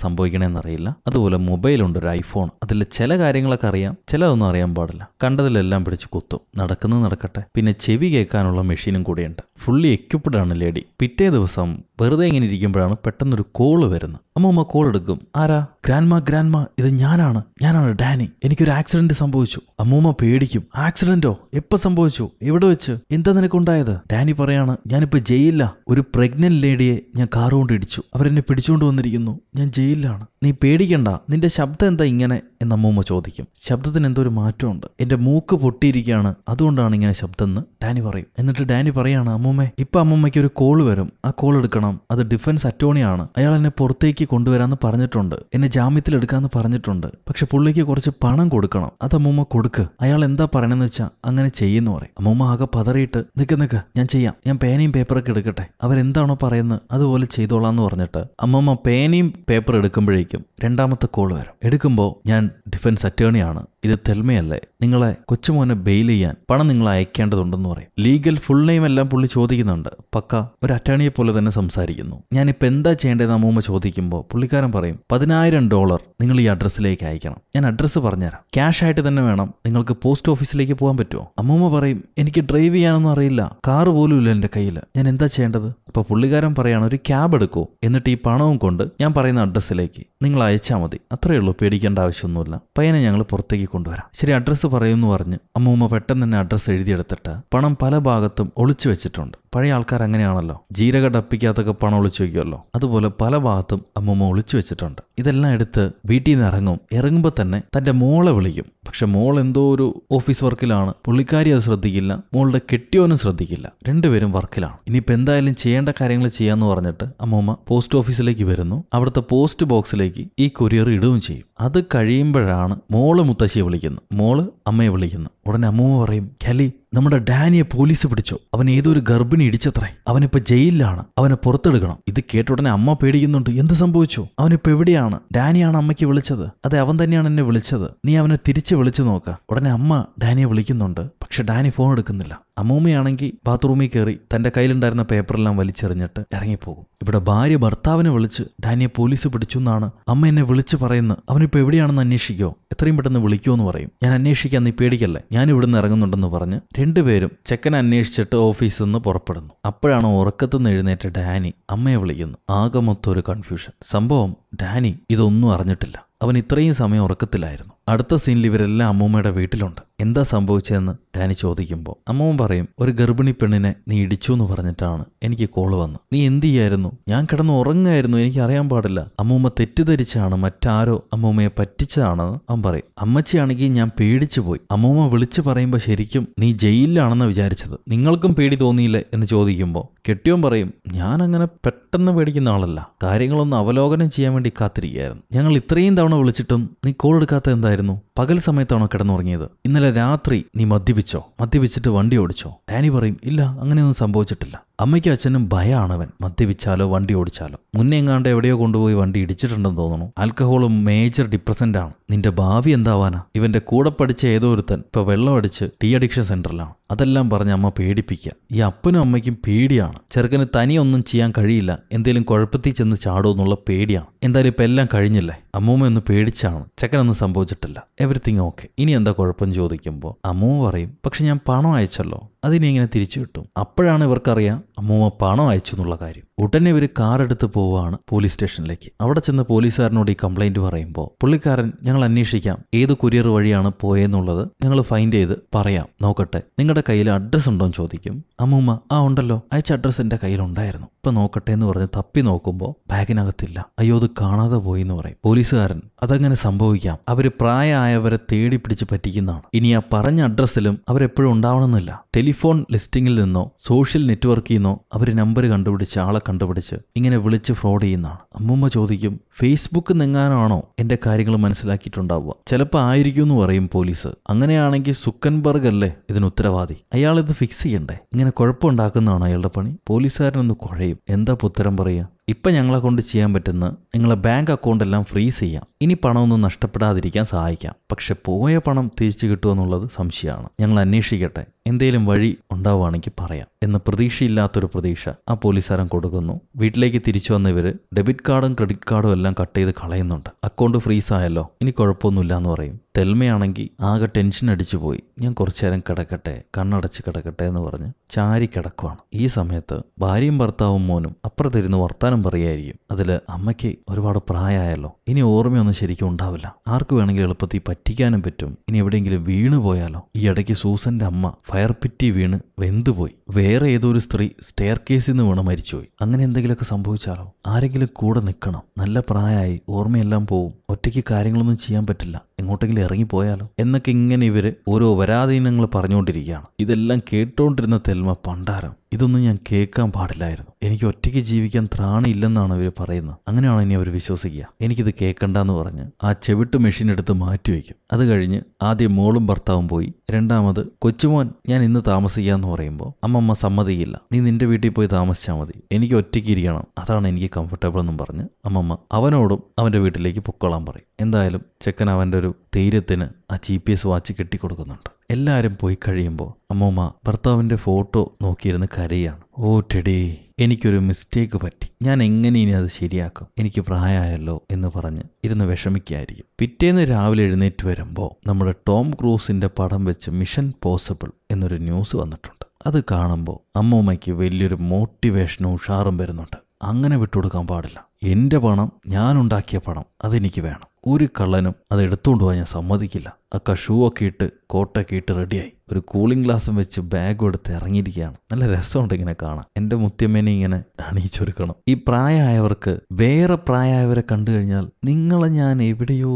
അറിയില്ല അതുപോലെ മൊബൈലുണ്ട് ഒരു ഐഫോൺ അതിൽ ചില കാര്യങ്ങളൊക്കെ അറിയാം ചിലതൊന്നും അറിയാൻ പാടില്ല കണ്ടതിലെല്ലാം പിടിച്ച് കുത്തും നടക്കുന്നത് നടക്കട്ടെ പിന്നെ ചെവി കേൾക്കാനുള്ള മെഷീനും കൂടിയുണ്ട് ഫുള്ളി എക്യുപ്ഡ് ആണ് ലേഡി പിറ്റേ ദിവസം വെറുതെ ഇങ്ങനെ ഇരിക്കുമ്പോഴാണ് പെട്ടെന്നൊരു കോള് വരുന്നത് അമ്മൂമ്മ കോൾ എടുക്കും ആരാ ഗ്രാൻഡ്മ ഗ്രാൻഡ്മ ഇത് ഞാനാണ് ഞാനാണ് ഡാനി എനിക്കൊരു ആക്സിഡന്റ് സംഭവിച്ചു അമ്മൂമ്മ പേടിക്കും ആക്സിഡന്റോ എപ്പോൾ സംഭവിച്ചു എവിടെ വെച്ച് എന്താ നിനക്കുണ്ടായത് ഡാനി പറയാണ് ഞാനിപ്പോ ജയിലില്ല ഒരു പ്രഗ്നന്റ് ലേഡിയെ ഞാൻ കാറുകൊണ്ട് ഇടിച്ചു അവരെന്നെ പിടിച്ചുകൊണ്ട് വന്നിരിക്കുന്നു ഞാൻ ജയിലിലാണ് നീ പേടിക്കണ്ട നിന്റെ ശബ്ദം എന്താ ഇങ്ങനെ എന്ന് അമ്മൂമ്മ ചോദിക്കും ശബ്ദത്തിന് എന്തോ ഒരു മാറ്റമുണ്ട് എൻ്റെ മൂക്ക് പൊട്ടിയിരിക്കുകയാണ് അതുകൊണ്ടാണ് ഇങ്ങനെ ശബ്ദം എന്ന് ഡാനി പറയും എന്നിട്ട് ഡാനി പറയാണ് അമ്മൂമ്മ ഇപ്പൊ അമ്മൂമ്മയ്ക്ക് ഒരു കോൾ വരും ആ കോൾ എടുക്കണം അത് ഡിഫൻസ് അറ്റോണിയാണ് അയാൾ എന്നെ പുറത്തേക്ക് കൊണ്ടുവരാമെന്ന് പറഞ്ഞിട്ടുണ്ട് എന്നെ ജാമ്യത്തിൽ എടുക്കാന്ന് പറഞ്ഞിട്ടുണ്ട് പക്ഷെ പുള്ളിക്ക് കുറച്ച് പണം കൊടുക്കണം അത് അമ്മൂമ്മ കൊടുക്ക് അയാൾ എന്താ പറയണമെന്ന് വെച്ചാൽ അങ്ങനെ ചെയ്യുന്നു പറയും അമ്മൂമ്മ ആകെ പതറിയിട്ട് നിൽക്ക് നിൽക്ക് ഞാൻ ചെയ്യാം ഞാൻ പേനയും പേപ്പറൊക്കെ എടുക്കട്ടെ അവരെന്താണോ പറയുന്നത് അതുപോലെ ചെയ്തോളാം എന്ന് പറഞ്ഞിട്ട് അമ്മൂമ്മ പേനയും പേപ്പർ എടുക്കുമ്പോഴേക്കും വിളിക്കും രണ്ടാമത്തെ കോൾ വരും എടുക്കുമ്പോൾ ഞാൻ ഡിഫൻസ് അറ്റേണിയാണ് ഇത് തെൽമയല്ലേ നിങ്ങളെ കൊച്ചുമോനെ ബെയിൽ ചെയ്യാൻ പണം നിങ്ങൾ അയക്കേണ്ടതുണ്ടെന്ന് പറയും ലീഗൽ ഫുൾ നെയിം എല്ലാം പുള്ളി ചോദിക്കുന്നുണ്ട് പക്ക ഒരു അറ്റാണിയെ പോലെ തന്നെ സംസാരിക്കുന്നു ഞാനിപ്പോൾ എന്താ ചെയ്യേണ്ടതെന്ന് അമ്മൂമ്മ ചോദിക്കുമ്പോൾ പുള്ളിക്കാരൻ പറയും പതിനായിരം ഡോളർ നിങ്ങൾ ഈ അഡ്രസ്സിലേക്ക് അയക്കണം ഞാൻ അഡ്രസ്സ് പറഞ്ഞുതരാം ക്യാഷ് ആയിട്ട് തന്നെ വേണം നിങ്ങൾക്ക് പോസ്റ്റ് ഓഫീസിലേക്ക് പോകാൻ പറ്റുമോ അമ്മൂമ്മ പറയും എനിക്ക് ഡ്രൈവ് ചെയ്യാനൊന്നും അറിയില്ല കാറ് പോലും ഇല്ല എൻ്റെ കയ്യിൽ ഞാൻ എന്താ ചെയ്യേണ്ടത് അപ്പോൾ പുള്ളിക്കാരൻ പറയാണ് ഒരു ക്യാബ് എടുക്കൂ എന്നിട്ട് ഈ പണവും കൊണ്ട് ഞാൻ പറയുന്ന അഡ്രസ്സിലേക്ക് നിങ്ങൾ അയച്ചാൽ മതി അത്രയേ ഉള്ളൂ പേടിക്കേണ്ട ആവശ്യമൊന്നുമില്ല പയ്യനെ ഞങ്ങൾ പുറത്തേക്ക് കൊണ്ടുവരാം ശരി അഡ്രസ്സ് പറയുമെന്ന് പറഞ്ഞ് അമ്മൂമ്മ പെട്ടെന്ന് തന്നെ അഡ്രസ്സ് എഴുതിയെടുത്തിട്ട് പണം പല ഭാഗത്തും ഒളിച്ചു വെച്ചിട്ടുണ്ട് പഴയ ആൾക്കാർ അങ്ങനെയാണല്ലോ ജീരക ഡപ്പിക്കകത്തൊക്കെ പണം ഒളിച്ചു വയ്ക്കുമല്ലോ അതുപോലെ പല ഭാഗത്തും അമ്മൂമ്മ ഒളിച്ചു വെച്ചിട്ടുണ്ട് ഇതെല്ലാം എടുത്ത് വീട്ടിൽ നിന്ന് ഇറങ്ങും ഇറങ്ങുമ്പോൾ തന്നെ തൻ്റെ മോളെ വിളിക്കും പക്ഷെ മോൾ എന്തോ ഒരു ഓഫീസ് വർക്കിലാണ് പുള്ളിക്കാരി അത് ശ്രദ്ധിക്കില്ല മോളുടെ കെട്ടിയോനും ശ്രദ്ധിക്കില്ല രണ്ടുപേരും വർക്കിലാണ് ഇനിയിപ്പോൾ എന്തായാലും ചെയ്യേണ്ട കാര്യങ്ങൾ ചെയ്യാമെന്ന് പറഞ്ഞിട്ട് അമ്മൂമ്മ പോസ്റ്റ് ഓഫീസിലേക്ക് വരുന്നു അവിടുത്തെ പോസ്റ്റ് ബോക്സിലേക്ക് ഈ കൊറിയർ ഇടുകയും ചെയ്യും അത് കഴിയുമ്പോഴാണ് മോള് മുത്തശ്ശിയെ വിളിക്കുന്നത് മോള് അമ്മയെ വിളിക്കുന്നത് ഉടനെ അമ്മൂമ്മ പറയും ഖലി നമ്മുടെ ഡാനിയെ പോലീസ് പിടിച്ചു അവൻ ഏതൊരു ഗർഭിണി ഇടിച്ചത്രേ അവനിപ്പോ ജയിലിലാണ് അവനെ പുറത്തെടുക്കണം ഇത് കേട്ട ഉടനെ അമ്മ പേടിക്കുന്നുണ്ട് എന്ത് സംഭവിച്ചു അവനിപ്പൊ എവിടെയാണ് ഡാനിയാണ് അമ്മയ്ക്ക് വിളിച്ചത് അതെ അവൻ തന്നെയാണ് എന്നെ വിളിച്ചത് നീ അവനെ തിരിച്ച് വിളിച്ചു നോക്ക ഉടനെ അമ്മ ഡാനിയെ വിളിക്കുന്നുണ്ട് പക്ഷെ ഡാനി ഫോൺ എടുക്കുന്നില്ല അമ്മൂമ്മയാണെങ്കിൽ ബാത്റൂമിൽ കയറി തന്റെ കയ്യിലുണ്ടായിരുന്ന പേപ്പറെല്ലാം വലിച്ചെറിഞ്ഞിട്ട് ഇറങ്ങിപ്പോകും ഇവിടെ ഭാര്യ ഭർത്താവിനെ വിളിച്ച് ഡാനിയെ പോലീസ് പിടിച്ചു എന്നാണ് അമ്മ എന്നെ വിളിച്ച് പറയുന്നത് അവനിപ്പോ എവിടെയാണെന്ന് അന്വേഷിക്കോ എത്രയും പെട്ടെന്ന് വിളിക്കുമോ എന്ന് പറയും ഞാൻ അന്വേഷിക്കാൻ നീ പേടിക്കല്ലേ ഞാൻ ഇവിടുന്ന് ഇറങ്ങുന്നുണ്ടെന്ന് പറഞ്ഞ് രണ്ടുപേരും ചെക്കൻ അന്വേഷിച്ചിട്ട് ഓഫീസിൽ നിന്ന് പുറപ്പെടുന്നു അപ്പോഴാണ് ഉറക്കത്തുനിന്ന് എഴുന്നേറ്റ ഡാനി അമ്മയെ വിളിക്കുന്നു ആകെ മൊത്തം ഒരു കൺഫ്യൂഷൻ സംഭവം ഡാനി ഇതൊന്നും അറിഞ്ഞിട്ടില്ല അവൻ ഇത്രയും സമയം ഉറക്കത്തിലായിരുന്നു അടുത്ത സീനിൽ ഇവരെല്ലാം അമ്മൂമ്മയുടെ വീട്ടിലുണ്ട് എന്താ സംഭവിച്ചതെന്ന് ഡാനി ചോദിക്കുമ്പോൾ അമ്മൂമ്മ പറയും ഒരു ഗർഭിണി പെണ്ണിനെ നീ ഇടിച്ചു എന്ന് പറഞ്ഞിട്ടാണ് എനിക്ക് കോൾ വന്ന് നീ എന്ത് ചെയ്യായിരുന്നു ഞാൻ കിടന്ന് ഉറങ്ങായിരുന്നു എനിക്ക് അറിയാൻ പാടില്ല അമ്മൂമ്മ തെറ്റിദ്ധരിച്ചാണ് മറ്റാരോ അമ്മൂമ്മയെ പറ്റിച്ചതാണെന്ന് അവൻ പറയും അമ്മച്ചിയാണെങ്കിൽ ഞാൻ പേടിച്ചു പോയി അമ്മൂമ്മ വിളിച്ചു പറയുമ്പോൾ ശരിക്കും നീ ജയിലിലാണെന്ന് വിചാരിച്ചത് നിങ്ങൾക്കും പേടി തോന്നിയില്ലേ എന്ന് ചോദിക്കുമ്പോൾ കെട്ടിയോൻ പറയും ഞാൻ അങ്ങനെ പെട്ടെന്ന് പേടിക്കുന്ന ആളല്ല കാര്യങ്ങളൊന്ന് അവലോകനം ചെയ്യാൻ വേണ്ടി കാത്തിരിക്കുകയായിരുന്നു ഞങ്ങൾ ഇത്രയും തവണ വിളിച്ചിട്ടും നീ കോൾ എടുക്കാത്ത എന്തായിരുന്നു പകൽ സമയത്താണോ കിടന്നുറങ്ങിയത് ഇന്നലെ രാത്രി നീ മദ്യപിച്ചോ മദ്യപിച്ചിട്ട് വണ്ടി ഓടിച്ചോ ഡാനി പറയും ഇല്ല അങ്ങനെയൊന്നും സംഭവിച്ചിട്ടില്ല അമ്മയ്ക്കും അച്ഛനും ഭയമാണവൻ മദ്യപിച്ചാലോ വണ്ടി ഓടിച്ചാലോ മുന്നേ എങ്ങാണ്ട് എവിടെയോ കൊണ്ടുപോയി വണ്ടി ഇടിച്ചിട്ടുണ്ടെന്ന് തോന്നുന്നു ആൽക്കഹോളും മേജർ ഡിപ്രസൻ്റ് ആണ് നിന്റെ ഭാവി എന്താവാനാ ഇവന്റെ കൂടെ പഠിച്ച ഏതോ ഒരുത്തൻ ഇപ്പൊ അടിച്ച് ടീ അഡിക്ഷൻ സെന്ററിലാണ് അതെല്ലാം പറഞ്ഞ് അമ്മ പേടിപ്പിക്കുക ഈ അപ്പനും അമ്മയ്ക്കും പേടിയാണ് ചെറുക്കന് തനിയൊന്നും ചെയ്യാൻ കഴിയില്ല എന്തേലും കുഴപ്പത്തിൽ ചെന്ന് ചാടുമെന്നുള്ള എന്നുള്ള പേടിയാണ് എന്തായാലും ഇപ്പം എല്ലാം കഴിഞ്ഞില്ലേ അമ്മൂമ്മ ഒന്ന് പേടിച്ചാണ് ചെക്കനൊന്നും സംഭവിച്ചിട്ടില്ല എവറിത്തിങ് ഓക്കെ ഇനി എന്താ കുഴപ്പം ചോദിക്കുമ്പോൾ അമ്മു പറയും പക്ഷെ ഞാൻ പണം അയച്ചല്ലോ അതിനെങ്ങനെ തിരിച്ചു കിട്ടും അപ്പോഴാണ് ഇവർക്കറിയാം അമ്മൂമ്മ പണം അയച്ചു എന്നുള്ള കാര്യം ഉടനെ ഇവർ കാറെടുത്ത് പോവുകയാണ് പോലീസ് സ്റ്റേഷനിലേക്ക് അവിടെ ചെന്ന് പോലീസുകാരനോട് ഈ കംപ്ലൈന്റ് പറയുമ്പോൾ പുള്ളിക്കാരൻ ഞങ്ങൾ അന്വേഷിക്കാം ഏത് കൊറിയർ വഴിയാണ് പോയെന്നുള്ളത് ഞങ്ങൾ ഫൈൻഡ് ചെയ്ത് പറയാം നോക്കട്ടെ നിങ്ങളുടെ കയ്യിൽ അഡ്രസ്സ് ഉണ്ടോ എന്ന് ചോദിക്കും അമ്മൂമ്മ ആ ഉണ്ടല്ലോ അയച്ച അഡ്രസ്സ് എൻ്റെ കയ്യിലുണ്ടായിരുന്നു ഇപ്പൊ നോക്കട്ടെ എന്ന് പറഞ്ഞ് തപ്പി നോക്കുമ്പോൾ ബാഗിനകത്തില്ല അയ്യോ അത് കാണാതെ പോയി എന്ന് പറയും പോലീസുകാരൻ അതങ്ങനെ സംഭവിക്കാം അവർ പ്രായമായവരെ തേടി പിടിച്ച് പറ്റിക്കുന്നതാണ് ഇനി ആ പറഞ്ഞ അഡ്രസ്സിലും അവരെപ്പോഴും ഉണ്ടാവണമെന്നില്ല ടെലി ടെലിഫോൺ ലിസ്റ്റിങ്ങിൽ നിന്നോ സോഷ്യൽ നെറ്റ്വർക്കിൽ നിന്നോ അവർ നമ്പർ കണ്ടുപിടിച്ച് ആളെ കണ്ടുപിടിച്ച് ഇങ്ങനെ വിളിച്ച് ഫ്രോഡ് ചെയ്യുന്നതാണ് അമ്മുമ്മ ചോദിക്കും ഫേസ്ബുക്ക് നിങ്ങാനാണോ എന്റെ കാര്യങ്ങൾ മനസ്സിലാക്കിയിട്ടുണ്ടാവുക ചിലപ്പോൾ ആയിരിക്കും എന്ന് പറയും പോലീസ് അങ്ങനെയാണെങ്കിൽ സുക്കൻബർഗ് അല്ലേ ഇതിന് ഉത്തരവാദി അയാൾ ഇത് ഫിക്സ് ചെയ്യണ്ടേ ഇങ്ങനെ കുഴപ്പമുണ്ടാക്കുന്നതാണോ അയാളുടെ പണി പോലീസുകാരനൊന്ന് കുഴയും എന്താ ഉത്തരം പറയുക ഇപ്പം ഞങ്ങളെ കൊണ്ട് ചെയ്യാൻ പറ്റുന്ന നിങ്ങളെ ബാങ്ക് അക്കൗണ്ട് എല്ലാം ഫ്രീസ് ചെയ്യാം ഇനി പണമൊന്നും നഷ്ടപ്പെടാതിരിക്കാൻ സഹായിക്കാം പക്ഷെ പോയ പണം തിരിച്ചു കിട്ടുമെന്നുള്ളത് സംശയമാണ് ഞങ്ങൾ അന്വേഷിക്കട്ടെ എന്തെങ്കിലും വഴി ഉണ്ടാവുകയാണെങ്കിൽ പറയാം എന്ന പ്രതീക്ഷയില്ലാത്തൊരു പ്രതീക്ഷ ആ പോലീസുകാരൻ കൊടുക്കുന്നു വീട്ടിലേക്ക് തിരിച്ചു വന്ന ഇവർ ഡെബിറ്റ് കാർഡും ക്രെഡിറ്റ് കാർഡും എല്ലാം കട്ട് ചെയ്ത് കളയുന്നുണ്ട് അക്കൗണ്ട് ഫ്രീസ് ആയല്ലോ ഇനി കുഴപ്പമൊന്നുമില്ല എന്ന് പറയും തെൽമയാണെങ്കിൽ ആകെ ടെൻഷൻ അടിച്ചു പോയി ഞാൻ കുറച്ചു നേരം കിടക്കട്ടെ കണ്ണടച്ച് കിടക്കട്ടെ എന്ന് പറഞ്ഞ് ചാരി കിടക്കുവാണ് ഈ സമയത്ത് ഭാര്യയും ഭർത്താവും മോനും അപ്പുറത്തിരുന്ന് വർത്താനം പറയായിരിക്കും അതിൽ അമ്മയ്ക്ക് ഒരുപാട് പ്രായമായല്ലോ ഇനി ഓർമ്മയൊന്നും ശരിക്കും ഉണ്ടാവില്ല ആർക്ക് വേണമെങ്കിലും എളുപ്പത്തിൽ പറ്റിക്കാനും പറ്റും ഇനി എവിടെയെങ്കിലും വീണ് പോയാലോ ഈ ഇടയ്ക്ക് സൂസന്റെ അമ്മ ഫയർ പിറ്റി വീണ് വെന്തുപോയി വേ വേറെ ഏതോ ഒരു സ്ത്രീ സ്റ്റെയർ കേസിൽ നിന്ന് വീണ മരിച്ചുപോയി അങ്ങനെ എന്തെങ്കിലുമൊക്കെ സംഭവിച്ചാലോ ആരെങ്കിലും കൂടെ നിൽക്കണം നല്ല പ്രായമായി ഓർമ്മയെല്ലാം പോവും ഒറ്റയ്ക്ക് കാര്യങ്ങളൊന്നും ചെയ്യാൻ പറ്റില്ല എങ്ങോട്ടെങ്കിലും ഇറങ്ങിപ്പോയാലോ എന്നൊക്കെ ഇങ്ങനെ ഇവർ ഓരോ വരാധീനങ്ങൾ പറഞ്ഞുകൊണ്ടിരിക്കുകയാണ് ഇതെല്ലാം കേട്ടുകൊണ്ടിരുന്ന തെൽമ പണ്ടാരം ഇതൊന്നും ഞാൻ കേൾക്കാൻ പാടില്ലായിരുന്നു എനിക്ക് ഒറ്റയ്ക്ക് ജീവിക്കാൻ ത്രാണിയില്ലെന്നാണ് അവർ പറയുന്നത് അങ്ങനെയാണ് ഇനി അവർ വിശ്വസിക്കുക എനിക്കിത് കേൾക്കണ്ടെന്ന് പറഞ്ഞ് ആ ചെവിട്ട് മെഷീൻ എടുത്ത് മാറ്റിവെക്കും അത് കഴിഞ്ഞ് ആദ്യം മോളും ഭർത്താവും പോയി രണ്ടാമത് കൊച്ചുമോൻ ഞാൻ ഇന്ന് താമസിക്കാന്ന് പറയുമ്പോൾ അമ്മമ്മ സമ്മതിക്കില്ല നീ നിന്റെ വീട്ടിൽ പോയി താമസിച്ചാൽ മതി എനിക്ക് ഒറ്റയ്ക്ക് ഇരിക്കണം അതാണ് എനിക്ക് കംഫർട്ടബിൾ എന്നും പറഞ്ഞ് അമ്മമ്മ അവനോടും അവൻ്റെ വീട്ടിലേക്ക് പൊക്കോളാം കൊള്ളാൻ പറയും എന്തായാലും ചെക്കൻ അവൻ്റെ ഒരു ധൈര്യത്തിന് ആ ജി പി എസ് വാച്ച് കെട്ടിക്കൊടുക്കുന്നുണ്ട് എല്ലാവരും പോയി കഴിയുമ്പോൾ അമ്മൂമ്മ ഭർത്താവിൻ്റെ ഫോട്ടോ നോക്കിയിരുന്ന് കരയാണ് ഓ ടെഡി എനിക്കൊരു മിസ്റ്റേക്ക് പറ്റി ഞാൻ എങ്ങനെ ഇനി അത് ശരിയാക്കും എനിക്ക് പ്രായമായല്ലോ എന്ന് പറഞ്ഞ് ഇരുന്ന് വിഷമിക്കായിരിക്കും പിറ്റേന്ന് രാവിലെ എഴുന്നേറ്റ് വരുമ്പോൾ നമ്മുടെ ടോം ക്രൂസിൻ്റെ പടം വെച്ച് മിഷൻ പോസിബിൾ എന്നൊരു ന്യൂസ് വന്നിട്ടുണ്ട് അത് കാണുമ്പോൾ അമ്മൂമ്മയ്ക്ക് വലിയൊരു മോട്ടിവേഷനും ഉഷാറും വരുന്നുണ്ട് അങ്ങനെ വിട്ടുകൊടുക്കാൻ പാടില്ല എൻ്റെ പണം ഞാനുണ്ടാക്കിയ പണം അതെനിക്ക് വേണം ഒരു കള്ളനും അത് എടുത്തുകൊണ്ട് പോകാൻ ഞാൻ സമ്മതിക്കില്ല ആ ഷൂ ഒക്കെ ഇട്ട് കോട്ടൊക്കെ ഇട്ട് റെഡിയായി ഒരു കൂളിംഗ് ഗ്ലാസ്സും വെച്ച് ബാഗും എടുത്ത് ഇറങ്ങിയിരിക്കുകയാണ് നല്ല രസമുണ്ട് ഇങ്ങനെ കാണാൻ എൻ്റെ മുത്യമ്മേനെ ഇങ്ങനെ അണിയിച്ചൊരുക്കണം ഈ പ്രായമായവർക്ക് വേറെ പ്രായമായവരെ കണ്ടു കഴിഞ്ഞാൽ നിങ്ങളെ ഞാൻ എവിടെയോ